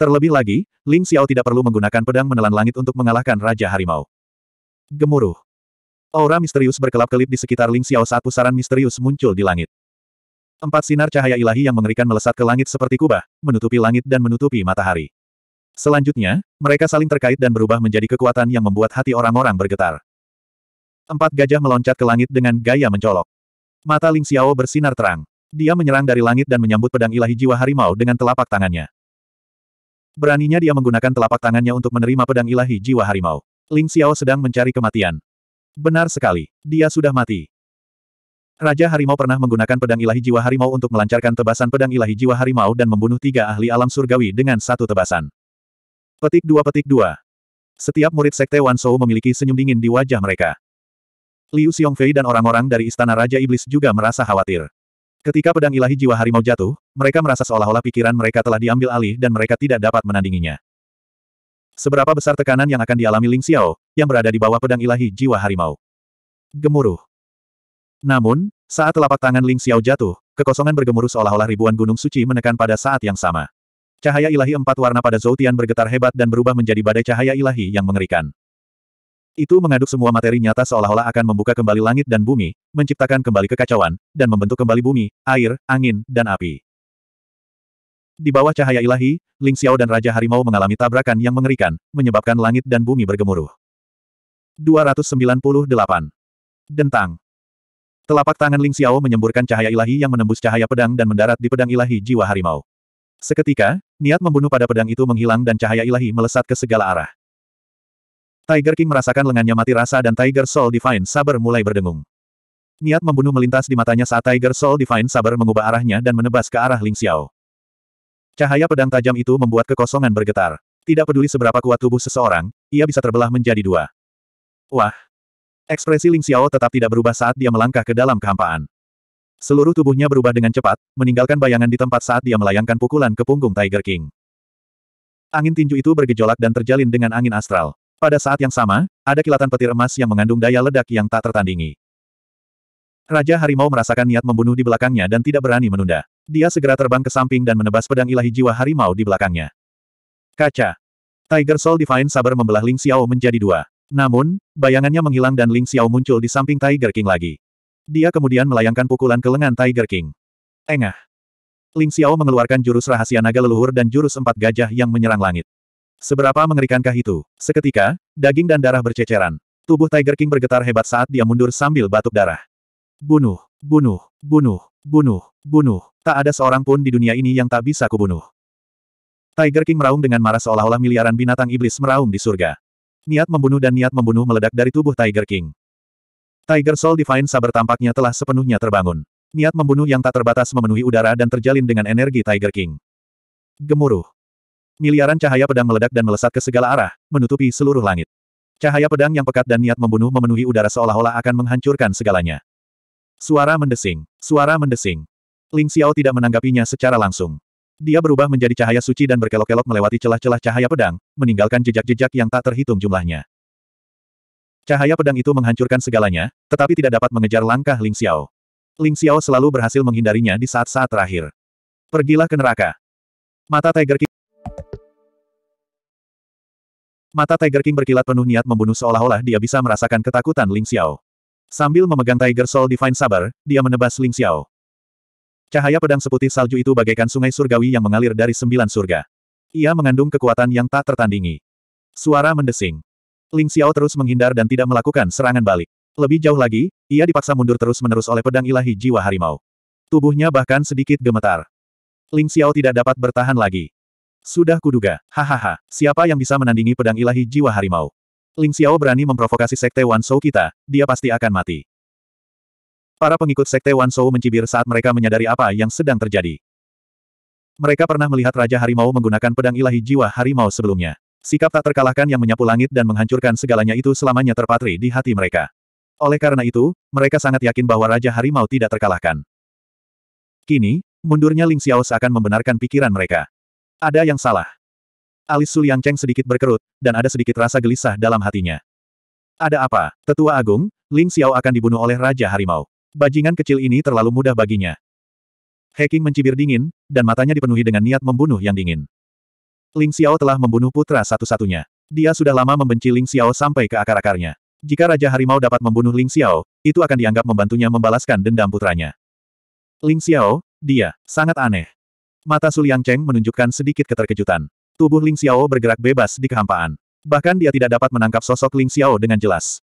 Terlebih lagi, Ling Xiao tidak perlu menggunakan pedang menelan langit untuk mengalahkan Raja Harimau. Gemuruh. Aura misterius berkelap-kelip di sekitar Ling Xiao saat pusaran misterius muncul di langit. Empat sinar cahaya ilahi yang mengerikan melesat ke langit seperti kubah, menutupi langit dan menutupi matahari. Selanjutnya, mereka saling terkait dan berubah menjadi kekuatan yang membuat hati orang-orang bergetar. Empat gajah meloncat ke langit dengan gaya mencolok. Mata Ling Xiao bersinar terang. Dia menyerang dari langit dan menyambut pedang ilahi jiwa harimau dengan telapak tangannya. Beraninya dia menggunakan telapak tangannya untuk menerima pedang ilahi jiwa harimau. Ling Xiao sedang mencari kematian. Benar sekali, dia sudah mati. Raja Harimau pernah menggunakan pedang ilahi jiwa harimau untuk melancarkan tebasan pedang ilahi jiwa harimau dan membunuh tiga ahli alam surgawi dengan satu tebasan. Petik dua petik dua. Setiap murid sekte Wan Shou memiliki senyum dingin di wajah mereka. Liu Xiongfei dan orang-orang dari Istana Raja Iblis juga merasa khawatir. Ketika pedang ilahi jiwa harimau jatuh, mereka merasa seolah-olah pikiran mereka telah diambil alih dan mereka tidak dapat menandinginya. Seberapa besar tekanan yang akan dialami Ling Xiao, yang berada di bawah pedang ilahi jiwa harimau? Gemuruh. Namun, saat telapak tangan Ling Xiao jatuh, kekosongan bergemuruh seolah-olah ribuan gunung suci menekan pada saat yang sama. Cahaya ilahi empat warna pada Zhou Tian bergetar hebat dan berubah menjadi badai cahaya ilahi yang mengerikan. Itu mengaduk semua materi nyata seolah-olah akan membuka kembali langit dan bumi, menciptakan kembali kekacauan, dan membentuk kembali bumi, air, angin, dan api. Di bawah cahaya ilahi, Ling Xiao dan Raja Harimau mengalami tabrakan yang mengerikan, menyebabkan langit dan bumi bergemuruh. 298. Dentang. Telapak tangan Ling Xiao menyemburkan cahaya ilahi yang menembus cahaya pedang dan mendarat di pedang ilahi jiwa harimau. Seketika, niat membunuh pada pedang itu menghilang dan cahaya ilahi melesat ke segala arah. Tiger King merasakan lengannya mati rasa dan Tiger Soul Divine Saber mulai berdengung. Niat membunuh melintas di matanya saat Tiger Soul Divine Saber mengubah arahnya dan menebas ke arah Ling Xiao. Cahaya pedang tajam itu membuat kekosongan bergetar. Tidak peduli seberapa kuat tubuh seseorang, ia bisa terbelah menjadi dua. Wah! Ekspresi Ling Xiao tetap tidak berubah saat dia melangkah ke dalam kehampaan. Seluruh tubuhnya berubah dengan cepat, meninggalkan bayangan di tempat saat dia melayangkan pukulan ke punggung Tiger King. Angin tinju itu bergejolak dan terjalin dengan angin astral. Pada saat yang sama, ada kilatan petir emas yang mengandung daya ledak yang tak tertandingi. Raja Harimau merasakan niat membunuh di belakangnya dan tidak berani menunda. Dia segera terbang ke samping dan menebas pedang ilahi jiwa harimau di belakangnya. Kaca. Tiger Soul Divine sabar membelah Ling Xiao menjadi dua. Namun, bayangannya menghilang dan Ling Xiao muncul di samping Tiger King lagi. Dia kemudian melayangkan pukulan ke lengan Tiger King. Engah. Ling Xiao mengeluarkan jurus rahasia naga leluhur dan jurus empat gajah yang menyerang langit. Seberapa mengerikankah itu? Seketika, daging dan darah berceceran. Tubuh Tiger King bergetar hebat saat dia mundur sambil batuk darah. Bunuh, bunuh, bunuh, bunuh, bunuh. Tak ada seorang pun di dunia ini yang tak bisa kubunuh. Tiger King meraung dengan marah seolah-olah miliaran binatang iblis meraung di surga. Niat membunuh dan niat membunuh meledak dari tubuh Tiger King. Tiger Soul Divine Saber tampaknya telah sepenuhnya terbangun. Niat membunuh yang tak terbatas memenuhi udara dan terjalin dengan energi Tiger King. Gemuruh. Miliaran cahaya pedang meledak dan melesat ke segala arah, menutupi seluruh langit. Cahaya pedang yang pekat dan niat membunuh memenuhi udara seolah-olah akan menghancurkan segalanya. Suara mendesing, suara mendesing. Ling Xiao tidak menanggapinya secara langsung. Dia berubah menjadi cahaya suci dan berkelok-kelok melewati celah-celah cahaya pedang, meninggalkan jejak-jejak yang tak terhitung jumlahnya. Cahaya pedang itu menghancurkan segalanya, tetapi tidak dapat mengejar langkah Ling Xiao. Ling Xiao selalu berhasil menghindarinya di saat-saat terakhir. Pergilah ke neraka. Mata Tiger King Mata Tiger King berkilat penuh niat membunuh seolah-olah dia bisa merasakan ketakutan Ling Xiao. Sambil memegang Tiger Soul Divine Saber, dia menebas Ling Xiao. Cahaya pedang seputih salju itu bagaikan sungai surgawi yang mengalir dari sembilan surga. Ia mengandung kekuatan yang tak tertandingi. Suara mendesing. Ling Xiao terus menghindar dan tidak melakukan serangan balik. Lebih jauh lagi, ia dipaksa mundur terus-menerus oleh pedang ilahi jiwa harimau. Tubuhnya bahkan sedikit gemetar. Ling Xiao tidak dapat bertahan lagi. Sudah kuduga, hahaha, siapa yang bisa menandingi pedang ilahi jiwa harimau? Ling Xiao berani memprovokasi sekte Wan Shou kita, dia pasti akan mati. Para pengikut sekte Wan Shou mencibir saat mereka menyadari apa yang sedang terjadi. Mereka pernah melihat Raja Harimau menggunakan pedang ilahi jiwa harimau sebelumnya. Sikap tak terkalahkan yang menyapu langit dan menghancurkan segalanya itu selamanya terpatri di hati mereka. Oleh karena itu, mereka sangat yakin bahwa Raja Harimau tidak terkalahkan. Kini, mundurnya Ling Xiao seakan membenarkan pikiran mereka. Ada yang salah. Alis Suliang Cheng sedikit berkerut, dan ada sedikit rasa gelisah dalam hatinya. Ada apa? Tetua Agung, Ling Xiao akan dibunuh oleh Raja Harimau. Bajingan kecil ini terlalu mudah baginya. Heking mencibir dingin, dan matanya dipenuhi dengan niat membunuh yang dingin. Ling Xiao telah membunuh putra satu-satunya. Dia sudah lama membenci Ling Xiao sampai ke akar-akarnya. Jika Raja Harimau dapat membunuh Ling Xiao, itu akan dianggap membantunya membalaskan dendam putranya. Ling Xiao, dia, sangat aneh. Mata Suliang Cheng menunjukkan sedikit keterkejutan. Tubuh Ling Xiao bergerak bebas di kehampaan. Bahkan dia tidak dapat menangkap sosok Ling Xiao dengan jelas.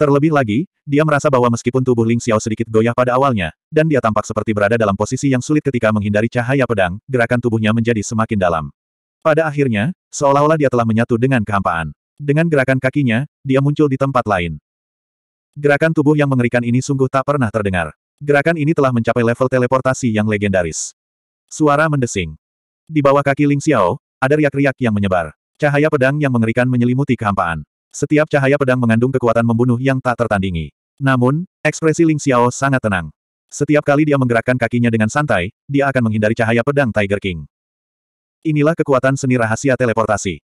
Terlebih lagi, dia merasa bahwa meskipun tubuh Ling Xiao sedikit goyah pada awalnya, dan dia tampak seperti berada dalam posisi yang sulit ketika menghindari cahaya pedang, gerakan tubuhnya menjadi semakin dalam. Pada akhirnya, seolah-olah dia telah menyatu dengan kehampaan. Dengan gerakan kakinya, dia muncul di tempat lain. Gerakan tubuh yang mengerikan ini sungguh tak pernah terdengar. Gerakan ini telah mencapai level teleportasi yang legendaris. Suara mendesing. Di bawah kaki Ling Xiao, ada riak-riak yang menyebar. Cahaya pedang yang mengerikan menyelimuti kehampaan. Setiap cahaya pedang mengandung kekuatan membunuh yang tak tertandingi. Namun, ekspresi Ling Xiao sangat tenang. Setiap kali dia menggerakkan kakinya dengan santai, dia akan menghindari cahaya pedang Tiger King. Inilah kekuatan seni rahasia teleportasi.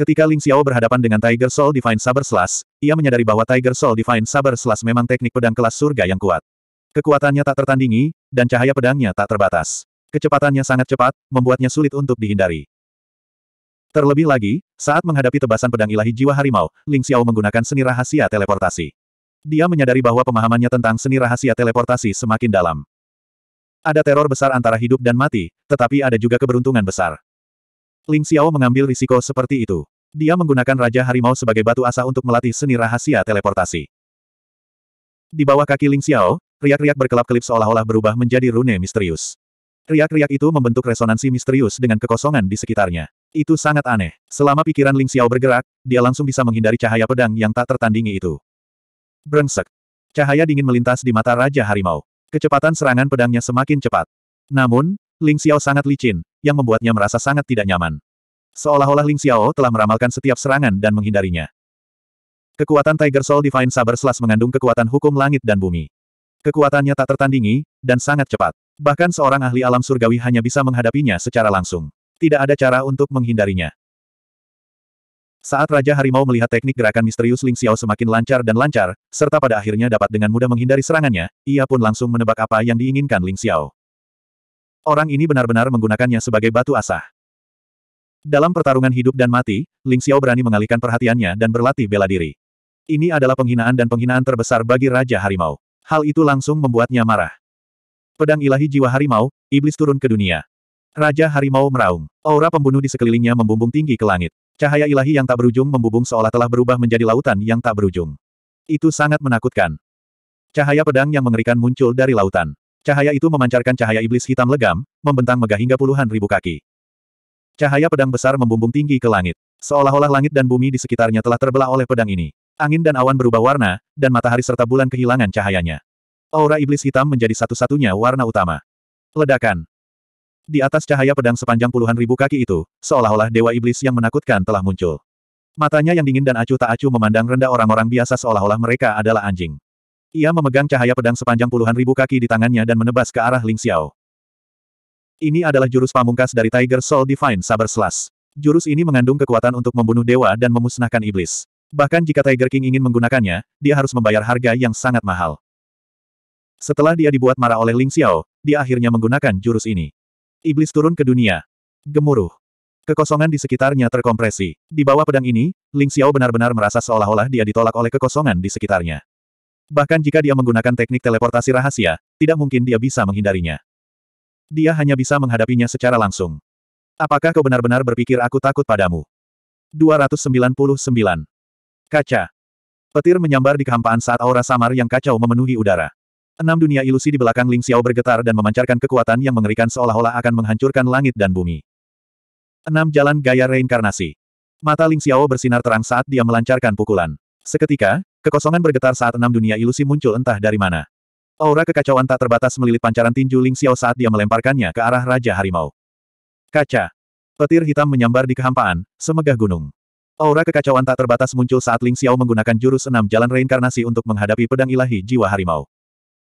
Ketika Ling Xiao berhadapan dengan Tiger Soul Divine Saber Slash, ia menyadari bahwa Tiger Soul Divine Saber Slash memang teknik pedang kelas surga yang kuat. Kekuatannya tak tertandingi, dan cahaya pedangnya tak terbatas. Kecepatannya sangat cepat, membuatnya sulit untuk dihindari. Terlebih lagi, saat menghadapi tebasan pedang ilahi jiwa harimau, Ling Xiao menggunakan seni rahasia teleportasi. Dia menyadari bahwa pemahamannya tentang seni rahasia teleportasi semakin dalam. Ada teror besar antara hidup dan mati, tetapi ada juga keberuntungan besar. Ling Xiao mengambil risiko seperti itu. Dia menggunakan Raja Harimau sebagai batu asa untuk melatih seni rahasia teleportasi. Di bawah kaki Ling Xiao, riak-riak berkelap-kelip seolah-olah berubah menjadi rune misterius. Riak-riak itu membentuk resonansi misterius dengan kekosongan di sekitarnya. Itu sangat aneh. Selama pikiran Ling Xiao bergerak, dia langsung bisa menghindari cahaya pedang yang tak tertandingi itu. Brengsek. Cahaya dingin melintas di mata Raja Harimau. Kecepatan serangan pedangnya semakin cepat. Namun, Ling Xiao sangat licin, yang membuatnya merasa sangat tidak nyaman. Seolah-olah Ling Xiao telah meramalkan setiap serangan dan menghindarinya. Kekuatan Tiger Soul Divine Saber Slash mengandung kekuatan hukum langit dan bumi. Kekuatannya tak tertandingi, dan sangat cepat. Bahkan seorang ahli alam surgawi hanya bisa menghadapinya secara langsung. Tidak ada cara untuk menghindarinya. Saat Raja Harimau melihat teknik gerakan misterius Ling Xiao semakin lancar dan lancar, serta pada akhirnya dapat dengan mudah menghindari serangannya, ia pun langsung menebak apa yang diinginkan Ling Xiao. Orang ini benar-benar menggunakannya sebagai batu asah. Dalam pertarungan hidup dan mati, Ling Xiao berani mengalihkan perhatiannya dan berlatih bela diri. Ini adalah penghinaan dan penghinaan terbesar bagi Raja Harimau. Hal itu langsung membuatnya marah. Pedang ilahi jiwa harimau, iblis turun ke dunia. Raja harimau meraung. Aura pembunuh di sekelilingnya membumbung tinggi ke langit. Cahaya ilahi yang tak berujung membumbung seolah telah berubah menjadi lautan yang tak berujung. Itu sangat menakutkan. Cahaya pedang yang mengerikan muncul dari lautan. Cahaya itu memancarkan cahaya iblis hitam legam, membentang megah hingga puluhan ribu kaki. Cahaya pedang besar membumbung tinggi ke langit. Seolah-olah langit dan bumi di sekitarnya telah terbelah oleh pedang ini. Angin dan awan berubah warna, dan matahari serta bulan kehilangan cahayanya. Aura iblis hitam menjadi satu-satunya warna utama. Ledakan. Di atas cahaya pedang sepanjang puluhan ribu kaki itu, seolah-olah dewa iblis yang menakutkan telah muncul. Matanya yang dingin dan acuh tak acuh memandang rendah orang-orang biasa seolah-olah mereka adalah anjing. Ia memegang cahaya pedang sepanjang puluhan ribu kaki di tangannya dan menebas ke arah Ling Xiao. Ini adalah jurus pamungkas dari Tiger Soul Divine Saber Slash. Jurus ini mengandung kekuatan untuk membunuh dewa dan memusnahkan iblis. Bahkan jika Tiger King ingin menggunakannya, dia harus membayar harga yang sangat mahal. Setelah dia dibuat marah oleh Ling Xiao, dia akhirnya menggunakan jurus ini. Iblis turun ke dunia. Gemuruh. Kekosongan di sekitarnya terkompresi. Di bawah pedang ini, Ling Xiao benar-benar merasa seolah-olah dia ditolak oleh kekosongan di sekitarnya. Bahkan jika dia menggunakan teknik teleportasi rahasia, tidak mungkin dia bisa menghindarinya. Dia hanya bisa menghadapinya secara langsung. Apakah kau benar-benar berpikir aku takut padamu? 299. Kaca. Petir menyambar di kehampaan saat aura samar yang kacau memenuhi udara. Enam dunia ilusi di belakang Ling Xiao bergetar dan memancarkan kekuatan yang mengerikan seolah-olah akan menghancurkan langit dan bumi. Enam jalan gaya reinkarnasi. Mata Ling Xiao bersinar terang saat dia melancarkan pukulan. Seketika, kekosongan bergetar saat enam dunia ilusi muncul entah dari mana. Aura kekacauan tak terbatas melilit pancaran tinju Ling Xiao saat dia melemparkannya ke arah Raja Harimau. Kaca. Petir hitam menyambar di kehampaan, semegah gunung. Aura kekacauan tak terbatas muncul saat Ling Xiao menggunakan jurus enam jalan reinkarnasi untuk menghadapi pedang ilahi jiwa harimau.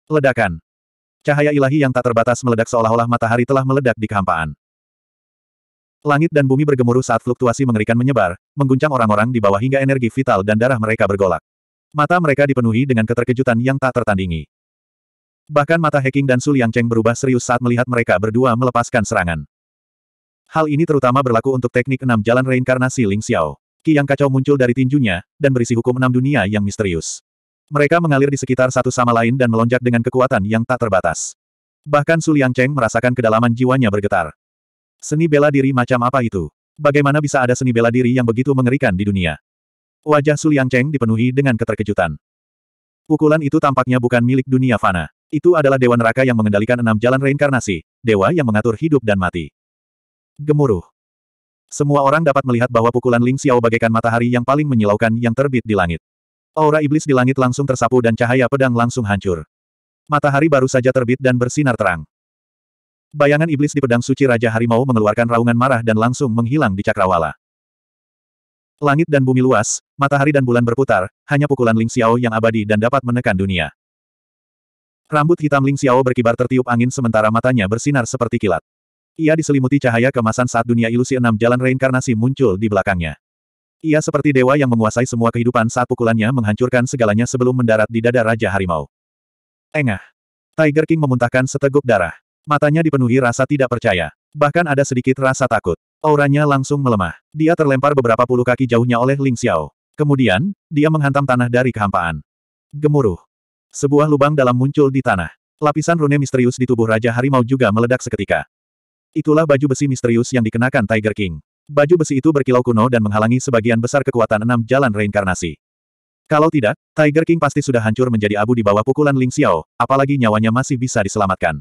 Ledakan. Cahaya ilahi yang tak terbatas meledak seolah-olah matahari telah meledak di kehampaan. Langit dan bumi bergemuruh saat fluktuasi mengerikan menyebar, mengguncang orang-orang di bawah hingga energi vital dan darah mereka bergolak. Mata mereka dipenuhi dengan keterkejutan yang tak tertandingi. Bahkan mata Heking dan Suliang Yang Cheng berubah serius saat melihat mereka berdua melepaskan serangan. Hal ini terutama berlaku untuk teknik enam jalan reinkarnasi Ling Xiao. Ki yang kacau muncul dari tinjunya, dan berisi hukum enam dunia yang misterius. Mereka mengalir di sekitar satu sama lain dan melonjak dengan kekuatan yang tak terbatas. Bahkan Su Liang Cheng merasakan kedalaman jiwanya bergetar. Seni bela diri macam apa itu? Bagaimana bisa ada seni bela diri yang begitu mengerikan di dunia? Wajah Suliang Cheng dipenuhi dengan keterkejutan. Pukulan itu tampaknya bukan milik dunia fana. Itu adalah dewa neraka yang mengendalikan enam jalan reinkarnasi, dewa yang mengatur hidup dan mati. Gemuruh. Semua orang dapat melihat bahwa pukulan Ling Xiao bagaikan matahari yang paling menyilaukan yang terbit di langit. Aura iblis di langit langsung tersapu dan cahaya pedang langsung hancur. Matahari baru saja terbit dan bersinar terang. Bayangan iblis di pedang suci Raja Harimau mengeluarkan raungan marah dan langsung menghilang di cakrawala. Langit dan bumi luas, matahari dan bulan berputar, hanya pukulan Ling Xiao yang abadi dan dapat menekan dunia. Rambut hitam Ling Xiao berkibar tertiup angin sementara matanya bersinar seperti kilat. Ia diselimuti cahaya kemasan saat dunia ilusi enam jalan reinkarnasi muncul di belakangnya. Ia seperti dewa yang menguasai semua kehidupan saat pukulannya menghancurkan segalanya sebelum mendarat di dada Raja Harimau. Engah. Tiger King memuntahkan seteguk darah. Matanya dipenuhi rasa tidak percaya. Bahkan ada sedikit rasa takut. Auranya langsung melemah. Dia terlempar beberapa puluh kaki jauhnya oleh Ling Xiao. Kemudian, dia menghantam tanah dari kehampaan. Gemuruh. Sebuah lubang dalam muncul di tanah. Lapisan rune misterius di tubuh Raja Harimau juga meledak seketika. Itulah baju besi misterius yang dikenakan Tiger King. Baju besi itu berkilau kuno dan menghalangi sebagian besar kekuatan enam jalan reinkarnasi. Kalau tidak, Tiger King pasti sudah hancur menjadi abu di bawah pukulan Ling Xiao, apalagi nyawanya masih bisa diselamatkan.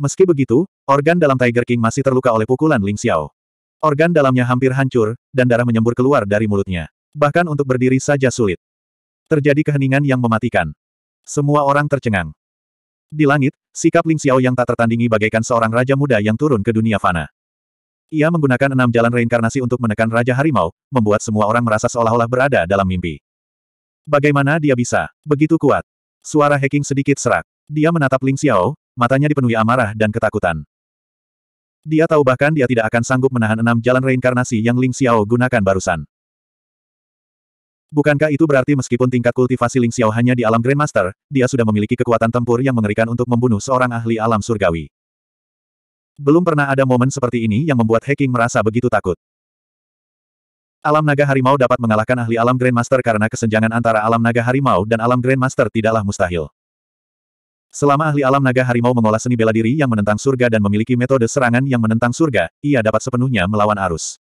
Meski begitu, organ dalam Tiger King masih terluka oleh pukulan Ling Xiao. Organ dalamnya hampir hancur, dan darah menyembur keluar dari mulutnya. Bahkan untuk berdiri saja sulit. Terjadi keheningan yang mematikan. Semua orang tercengang. Di langit, sikap Ling Xiao yang tak tertandingi bagaikan seorang raja muda yang turun ke dunia fana. Ia menggunakan enam jalan reinkarnasi untuk menekan Raja Harimau, membuat semua orang merasa seolah-olah berada dalam mimpi. Bagaimana dia bisa? Begitu kuat. Suara hacking sedikit serak. Dia menatap Ling Xiao, matanya dipenuhi amarah dan ketakutan. Dia tahu bahkan dia tidak akan sanggup menahan enam jalan reinkarnasi yang Ling Xiao gunakan barusan. Bukankah itu berarti meskipun tingkat kultivasi Ling Xiao hanya di alam Grandmaster, dia sudah memiliki kekuatan tempur yang mengerikan untuk membunuh seorang ahli alam surgawi. Belum pernah ada momen seperti ini yang membuat Heking merasa begitu takut. Alam naga harimau dapat mengalahkan ahli alam Grandmaster karena kesenjangan antara alam naga harimau dan alam Grandmaster tidaklah mustahil. Selama ahli alam naga harimau mengolah seni bela diri yang menentang surga dan memiliki metode serangan yang menentang surga, ia dapat sepenuhnya melawan arus.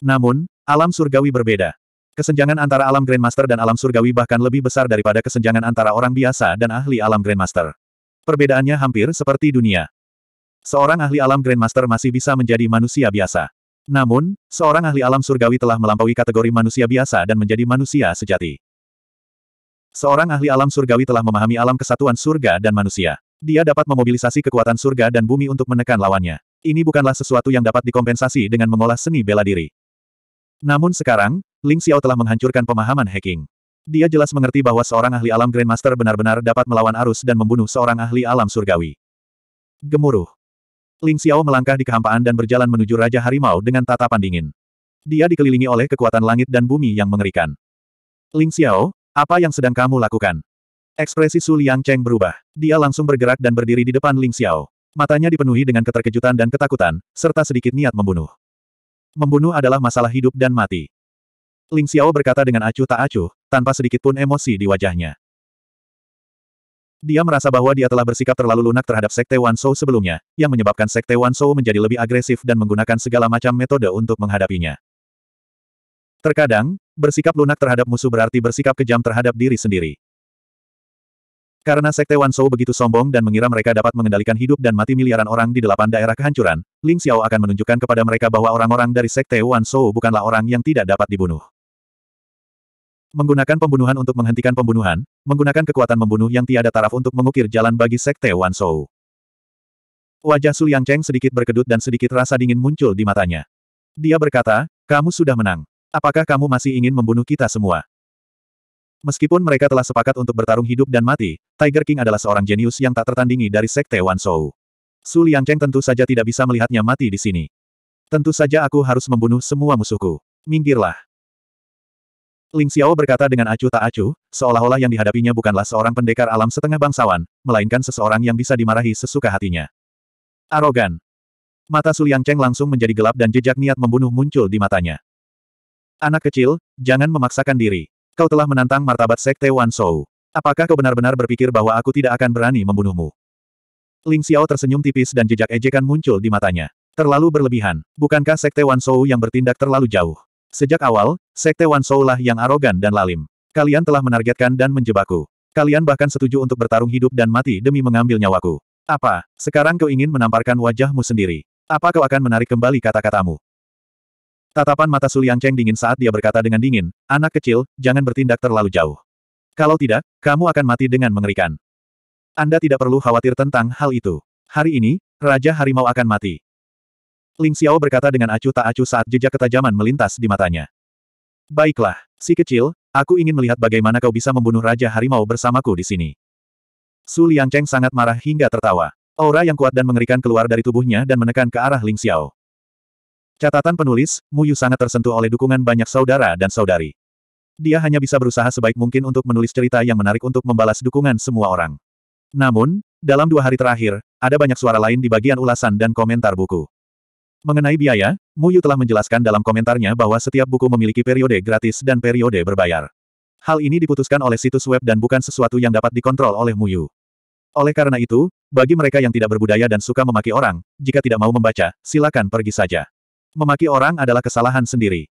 Namun, alam surgawi berbeda. Kesenjangan antara alam Grandmaster dan alam surgawi bahkan lebih besar daripada kesenjangan antara orang biasa dan ahli alam Grandmaster. Perbedaannya hampir seperti dunia. Seorang ahli alam Grandmaster masih bisa menjadi manusia biasa. Namun, seorang ahli alam surgawi telah melampaui kategori manusia biasa dan menjadi manusia sejati. Seorang ahli alam surgawi telah memahami alam kesatuan surga dan manusia. Dia dapat memobilisasi kekuatan surga dan bumi untuk menekan lawannya. Ini bukanlah sesuatu yang dapat dikompensasi dengan mengolah seni bela diri. Namun sekarang, Ling Xiao telah menghancurkan pemahaman hacking. Dia jelas mengerti bahwa seorang ahli alam Grandmaster benar-benar dapat melawan arus dan membunuh seorang ahli alam surgawi. Gemuruh. Ling Xiao melangkah di kehampaan dan berjalan menuju Raja Harimau dengan tatapan dingin. Dia dikelilingi oleh kekuatan langit dan bumi yang mengerikan. Ling Xiao, apa yang sedang kamu lakukan? Ekspresi Su Liang Cheng berubah. Dia langsung bergerak dan berdiri di depan Ling Xiao. Matanya dipenuhi dengan keterkejutan dan ketakutan, serta sedikit niat membunuh. Membunuh adalah masalah hidup dan mati. Ling Xiao berkata dengan acuh tak acuh, tanpa sedikit pun emosi di wajahnya. Dia merasa bahwa dia telah bersikap terlalu lunak terhadap Sekte Wan Shou sebelumnya, yang menyebabkan Sekte Wan Shou menjadi lebih agresif dan menggunakan segala macam metode untuk menghadapinya. Terkadang, Bersikap lunak terhadap musuh berarti bersikap kejam terhadap diri sendiri. Karena Sekte Wan Wansou begitu sombong dan mengira mereka dapat mengendalikan hidup dan mati miliaran orang di delapan daerah kehancuran, Ling Xiao akan menunjukkan kepada mereka bahwa orang-orang dari Sekte Wan Wansou bukanlah orang yang tidak dapat dibunuh. Menggunakan pembunuhan untuk menghentikan pembunuhan, menggunakan kekuatan membunuh yang tiada taraf untuk mengukir jalan bagi Sekte Wan Wansou. Wajah Su Liang Cheng sedikit berkedut dan sedikit rasa dingin muncul di matanya. Dia berkata, kamu sudah menang. Apakah kamu masih ingin membunuh kita semua? Meskipun mereka telah sepakat untuk bertarung hidup dan mati, Tiger King adalah seorang jenius yang tak tertandingi dari sekte Wan Wanshou. Su Cheng tentu saja tidak bisa melihatnya mati di sini. Tentu saja aku harus membunuh semua musuhku. Minggirlah. Ling Xiao berkata dengan acuh tak acuh, seolah-olah yang dihadapinya bukanlah seorang pendekar alam setengah bangsawan, melainkan seseorang yang bisa dimarahi sesuka hatinya. Arogan. Mata Su Cheng langsung menjadi gelap dan jejak niat membunuh muncul di matanya. Anak kecil, jangan memaksakan diri. Kau telah menantang martabat Sekte Wan Shou. Apakah kau benar-benar berpikir bahwa aku tidak akan berani membunuhmu? Ling Xiao tersenyum tipis dan jejak ejekan muncul di matanya. Terlalu berlebihan. Bukankah Sekte Wan Shou yang bertindak terlalu jauh? Sejak awal, Sekte Wan Shou lah yang arogan dan lalim. Kalian telah menargetkan dan menjebakku. Kalian bahkan setuju untuk bertarung hidup dan mati demi mengambil nyawaku. Apa, sekarang kau ingin menamparkan wajahmu sendiri? Apa kau akan menarik kembali kata-katamu? Tatapan mata Sulian Cheng dingin saat dia berkata dengan dingin, anak kecil, jangan bertindak terlalu jauh. Kalau tidak, kamu akan mati dengan mengerikan. Anda tidak perlu khawatir tentang hal itu. Hari ini, Raja Harimau akan mati. Ling Xiao berkata dengan acuh tak acuh saat jejak ketajaman melintas di matanya. Baiklah, si kecil, aku ingin melihat bagaimana kau bisa membunuh Raja Harimau bersamaku di sini. Su Cheng sangat marah hingga tertawa. Aura yang kuat dan mengerikan keluar dari tubuhnya dan menekan ke arah Ling Xiao. Catatan penulis, Mu Yu sangat tersentuh oleh dukungan banyak saudara dan saudari. Dia hanya bisa berusaha sebaik mungkin untuk menulis cerita yang menarik untuk membalas dukungan semua orang. Namun, dalam dua hari terakhir, ada banyak suara lain di bagian ulasan dan komentar buku. Mengenai biaya, Mu Yu telah menjelaskan dalam komentarnya bahwa setiap buku memiliki periode gratis dan periode berbayar. Hal ini diputuskan oleh situs web dan bukan sesuatu yang dapat dikontrol oleh Mu Yu. Oleh karena itu, bagi mereka yang tidak berbudaya dan suka memaki orang, jika tidak mau membaca, silakan pergi saja. Memaki orang adalah kesalahan sendiri.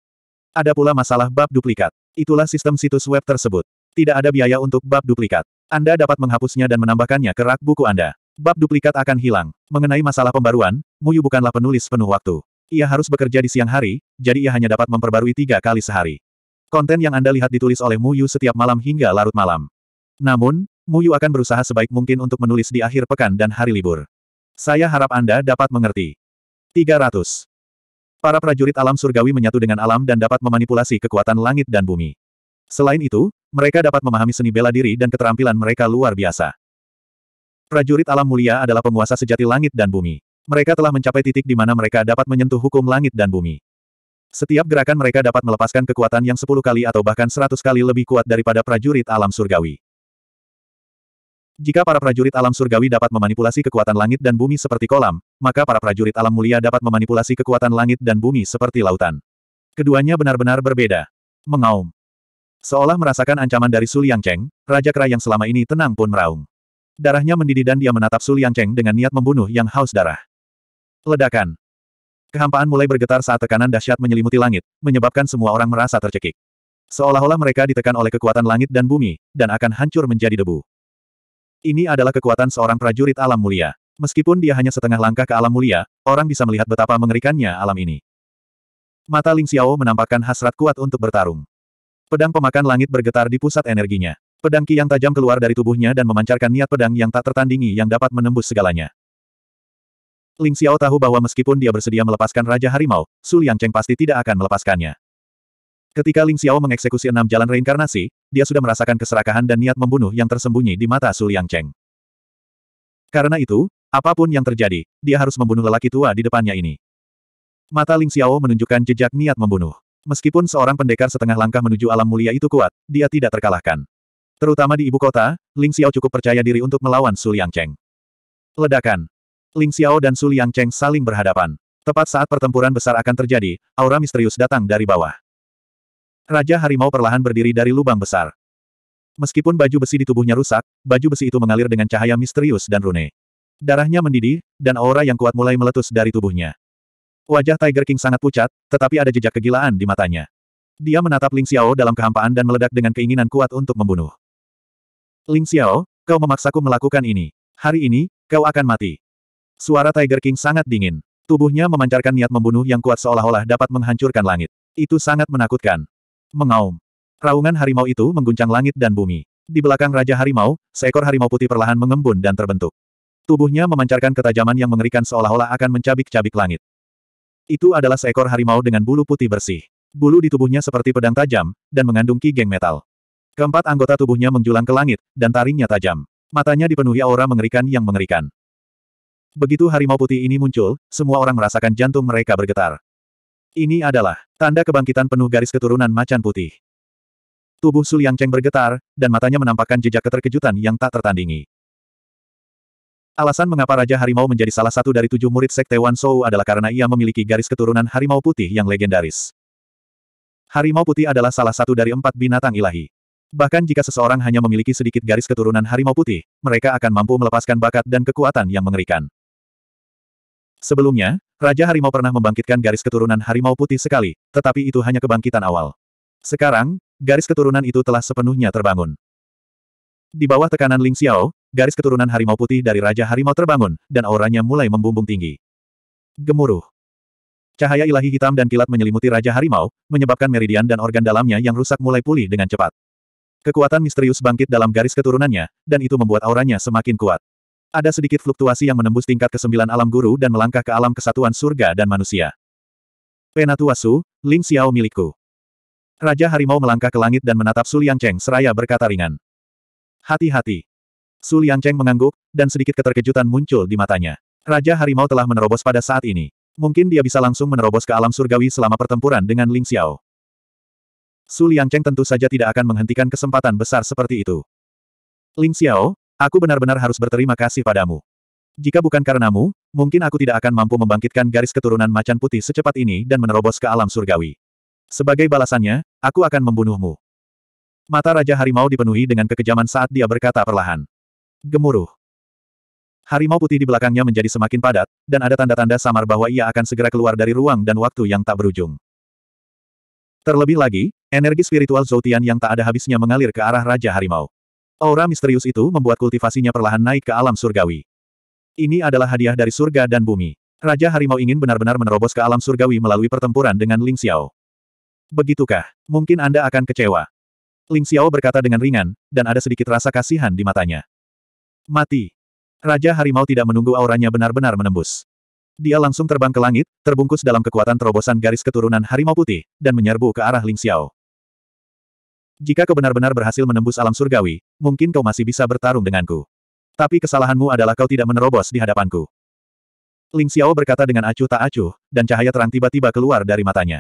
Ada pula masalah bab duplikat. Itulah sistem situs web tersebut. Tidak ada biaya untuk bab duplikat. Anda dapat menghapusnya dan menambahkannya ke rak buku Anda. Bab duplikat akan hilang. Mengenai masalah pembaruan, Muyu bukanlah penulis penuh waktu. Ia harus bekerja di siang hari, jadi ia hanya dapat memperbarui tiga kali sehari. Konten yang Anda lihat ditulis oleh Muyu setiap malam hingga larut malam. Namun, Muyu akan berusaha sebaik mungkin untuk menulis di akhir pekan dan hari libur. Saya harap Anda dapat mengerti. 300. Para prajurit alam surgawi menyatu dengan alam dan dapat memanipulasi kekuatan langit dan bumi. Selain itu, mereka dapat memahami seni bela diri dan keterampilan mereka luar biasa. Prajurit alam mulia adalah penguasa sejati langit dan bumi. Mereka telah mencapai titik di mana mereka dapat menyentuh hukum langit dan bumi. Setiap gerakan mereka dapat melepaskan kekuatan yang sepuluh kali atau bahkan seratus kali lebih kuat daripada prajurit alam surgawi. Jika para prajurit alam surgawi dapat memanipulasi kekuatan langit dan bumi seperti kolam, maka para prajurit alam mulia dapat memanipulasi kekuatan langit dan bumi seperti lautan. Keduanya benar-benar berbeda. Mengaum. Seolah merasakan ancaman dari Su Cheng, Raja Kera yang selama ini tenang pun meraung. Darahnya mendidih dan dia menatap Su Cheng dengan niat membunuh yang haus darah. Ledakan. Kehampaan mulai bergetar saat tekanan dahsyat menyelimuti langit, menyebabkan semua orang merasa tercekik. Seolah-olah mereka ditekan oleh kekuatan langit dan bumi, dan akan hancur menjadi debu. Ini adalah kekuatan seorang prajurit alam mulia. Meskipun dia hanya setengah langkah ke alam mulia, orang bisa melihat betapa mengerikannya alam ini. Mata Ling Xiao menampakkan hasrat kuat untuk bertarung. Pedang pemakan langit bergetar di pusat energinya. Pedang ki yang tajam keluar dari tubuhnya dan memancarkan niat pedang yang tak tertandingi yang dapat menembus segalanya. Ling Xiao tahu bahwa meskipun dia bersedia melepaskan Raja Harimau, Su Cheng pasti tidak akan melepaskannya. Ketika Ling Xiao mengeksekusi enam jalan reinkarnasi, dia sudah merasakan keserakahan dan niat membunuh yang tersembunyi di mata Su Liang Cheng. Karena itu, apapun yang terjadi, dia harus membunuh lelaki tua di depannya ini. Mata Ling Xiao menunjukkan jejak niat membunuh. Meskipun seorang pendekar setengah langkah menuju alam mulia itu kuat, dia tidak terkalahkan. Terutama di ibu kota, Ling Xiao cukup percaya diri untuk melawan Su Liang Cheng. Ledakan. Ling Xiao dan Su Liang Cheng saling berhadapan. Tepat saat pertempuran besar akan terjadi, aura misterius datang dari bawah. Raja Harimau perlahan berdiri dari lubang besar. Meskipun baju besi di tubuhnya rusak, baju besi itu mengalir dengan cahaya misterius dan rune. Darahnya mendidih, dan aura yang kuat mulai meletus dari tubuhnya. Wajah Tiger King sangat pucat, tetapi ada jejak kegilaan di matanya. Dia menatap Ling Xiao dalam kehampaan dan meledak dengan keinginan kuat untuk membunuh. Ling Xiao, kau memaksaku melakukan ini. Hari ini, kau akan mati. Suara Tiger King sangat dingin. Tubuhnya memancarkan niat membunuh yang kuat seolah-olah dapat menghancurkan langit. Itu sangat menakutkan mengaum. Raungan harimau itu mengguncang langit dan bumi. Di belakang Raja Harimau, seekor harimau putih perlahan mengembun dan terbentuk. Tubuhnya memancarkan ketajaman yang mengerikan seolah-olah akan mencabik-cabik langit. Itu adalah seekor harimau dengan bulu putih bersih. Bulu di tubuhnya seperti pedang tajam, dan mengandung ki geng metal. Keempat anggota tubuhnya menjulang ke langit, dan taringnya tajam. Matanya dipenuhi aura mengerikan yang mengerikan. Begitu harimau putih ini muncul, semua orang merasakan jantung mereka bergetar. Ini adalah tanda kebangkitan penuh garis keturunan macan putih. Tubuh Su Cheng bergetar, dan matanya menampakkan jejak keterkejutan yang tak tertandingi. Alasan mengapa Raja Harimau menjadi salah satu dari tujuh murid Sekte Wan Shou adalah karena ia memiliki garis keturunan harimau putih yang legendaris. Harimau putih adalah salah satu dari empat binatang ilahi. Bahkan jika seseorang hanya memiliki sedikit garis keturunan harimau putih, mereka akan mampu melepaskan bakat dan kekuatan yang mengerikan. Sebelumnya, Raja Harimau pernah membangkitkan garis keturunan Harimau Putih sekali, tetapi itu hanya kebangkitan awal. Sekarang, garis keturunan itu telah sepenuhnya terbangun. Di bawah tekanan Ling Xiao, garis keturunan Harimau Putih dari Raja Harimau terbangun, dan auranya mulai membumbung tinggi. Gemuruh. Cahaya ilahi hitam dan kilat menyelimuti Raja Harimau, menyebabkan meridian dan organ dalamnya yang rusak mulai pulih dengan cepat. Kekuatan misterius bangkit dalam garis keturunannya, dan itu membuat auranya semakin kuat. Ada sedikit fluktuasi yang menembus tingkat kesembilan alam guru dan melangkah ke alam kesatuan surga dan manusia. Penatuasu, Ling Xiao milikku. Raja Harimau melangkah ke langit dan menatap Su Cheng seraya berkata ringan. Hati-hati. Su Cheng mengangguk, dan sedikit keterkejutan muncul di matanya. Raja Harimau telah menerobos pada saat ini. Mungkin dia bisa langsung menerobos ke alam surgawi selama pertempuran dengan Ling Xiao. Su Cheng tentu saja tidak akan menghentikan kesempatan besar seperti itu. Ling Xiao, Aku benar-benar harus berterima kasih padamu. Jika bukan karenamu, mungkin aku tidak akan mampu membangkitkan garis keturunan macan putih secepat ini dan menerobos ke alam surgawi. Sebagai balasannya, aku akan membunuhmu. Mata Raja Harimau dipenuhi dengan kekejaman saat dia berkata perlahan. Gemuruh. Harimau putih di belakangnya menjadi semakin padat, dan ada tanda-tanda samar bahwa ia akan segera keluar dari ruang dan waktu yang tak berujung. Terlebih lagi, energi spiritual Zoutian yang tak ada habisnya mengalir ke arah Raja Harimau. Aura misterius itu membuat kultivasinya perlahan naik ke alam surgawi. Ini adalah hadiah dari surga dan bumi. Raja Harimau ingin benar-benar menerobos ke alam surgawi melalui pertempuran dengan Ling Xiao. Begitukah? Mungkin Anda akan kecewa. Ling Xiao berkata dengan ringan, dan ada sedikit rasa kasihan di matanya. Mati. Raja Harimau tidak menunggu auranya benar-benar menembus. Dia langsung terbang ke langit, terbungkus dalam kekuatan terobosan garis keturunan harimau putih, dan menyerbu ke arah Ling Xiao. Jika kau benar-benar berhasil menembus alam surgawi, mungkin kau masih bisa bertarung denganku. Tapi kesalahanmu adalah kau tidak menerobos di hadapanku. Ling Xiao berkata dengan acuh tak acuh, dan cahaya terang tiba-tiba keluar dari matanya.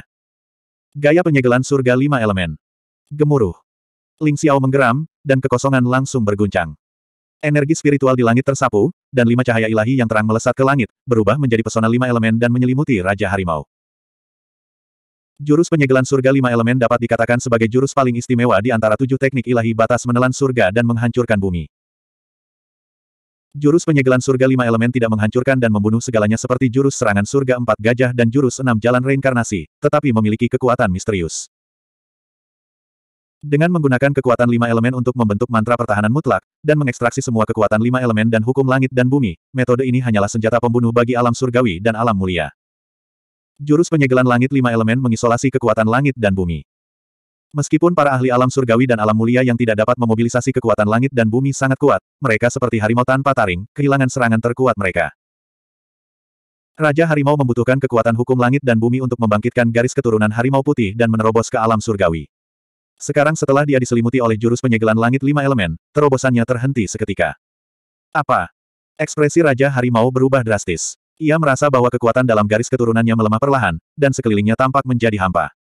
Gaya penyegelan surga lima elemen. Gemuruh. Ling Xiao menggeram, dan kekosongan langsung berguncang. Energi spiritual di langit tersapu, dan lima cahaya ilahi yang terang melesat ke langit, berubah menjadi pesona lima elemen dan menyelimuti Raja Harimau. Jurus penyegelan surga lima elemen dapat dikatakan sebagai jurus paling istimewa di antara tujuh teknik ilahi batas menelan surga dan menghancurkan bumi. Jurus penyegelan surga lima elemen tidak menghancurkan dan membunuh segalanya seperti jurus serangan surga empat gajah dan jurus enam jalan reinkarnasi, tetapi memiliki kekuatan misterius. Dengan menggunakan kekuatan lima elemen untuk membentuk mantra pertahanan mutlak, dan mengekstraksi semua kekuatan lima elemen dan hukum langit dan bumi, metode ini hanyalah senjata pembunuh bagi alam surgawi dan alam mulia. Jurus penyegelan langit lima elemen mengisolasi kekuatan langit dan bumi. Meskipun para ahli alam surgawi dan alam mulia yang tidak dapat memobilisasi kekuatan langit dan bumi sangat kuat, mereka seperti harimau tanpa taring, kehilangan serangan terkuat mereka. Raja Harimau membutuhkan kekuatan hukum langit dan bumi untuk membangkitkan garis keturunan harimau putih dan menerobos ke alam surgawi. Sekarang setelah dia diselimuti oleh jurus penyegelan langit lima elemen, terobosannya terhenti seketika. Apa? Ekspresi Raja Harimau berubah drastis. Ia merasa bahwa kekuatan dalam garis keturunannya melemah perlahan, dan sekelilingnya tampak menjadi hampa.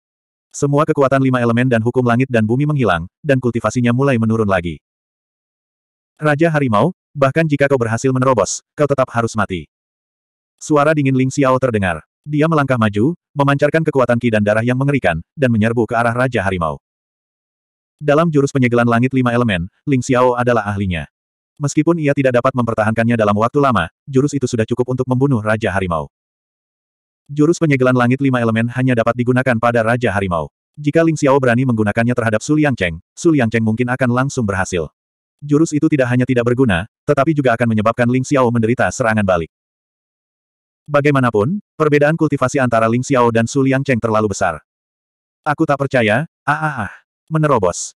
Semua kekuatan lima elemen dan hukum langit dan bumi menghilang, dan kultivasinya mulai menurun lagi. Raja Harimau, bahkan jika kau berhasil menerobos, kau tetap harus mati. Suara dingin Ling Xiao terdengar. Dia melangkah maju, memancarkan kekuatan ki dan darah yang mengerikan, dan menyerbu ke arah Raja Harimau. Dalam jurus penyegelan langit lima elemen, Ling Xiao adalah ahlinya. Meskipun ia tidak dapat mempertahankannya dalam waktu lama, jurus itu sudah cukup untuk membunuh Raja Harimau. Jurus penyegelan langit lima elemen hanya dapat digunakan pada Raja Harimau. Jika Ling Xiao berani menggunakannya terhadap Su Cheng, Su Cheng mungkin akan langsung berhasil. Jurus itu tidak hanya tidak berguna, tetapi juga akan menyebabkan Ling Xiao menderita serangan balik. Bagaimanapun, perbedaan kultivasi antara Ling Xiao dan Su Cheng terlalu besar. Aku tak percaya, ah ah ah, menerobos.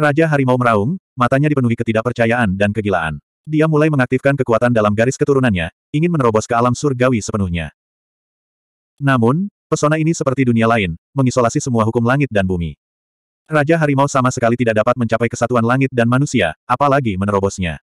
Raja Harimau meraung, matanya dipenuhi ketidakpercayaan dan kegilaan. Dia mulai mengaktifkan kekuatan dalam garis keturunannya, ingin menerobos ke alam surgawi sepenuhnya. Namun, pesona ini seperti dunia lain, mengisolasi semua hukum langit dan bumi. Raja Harimau sama sekali tidak dapat mencapai kesatuan langit dan manusia, apalagi menerobosnya.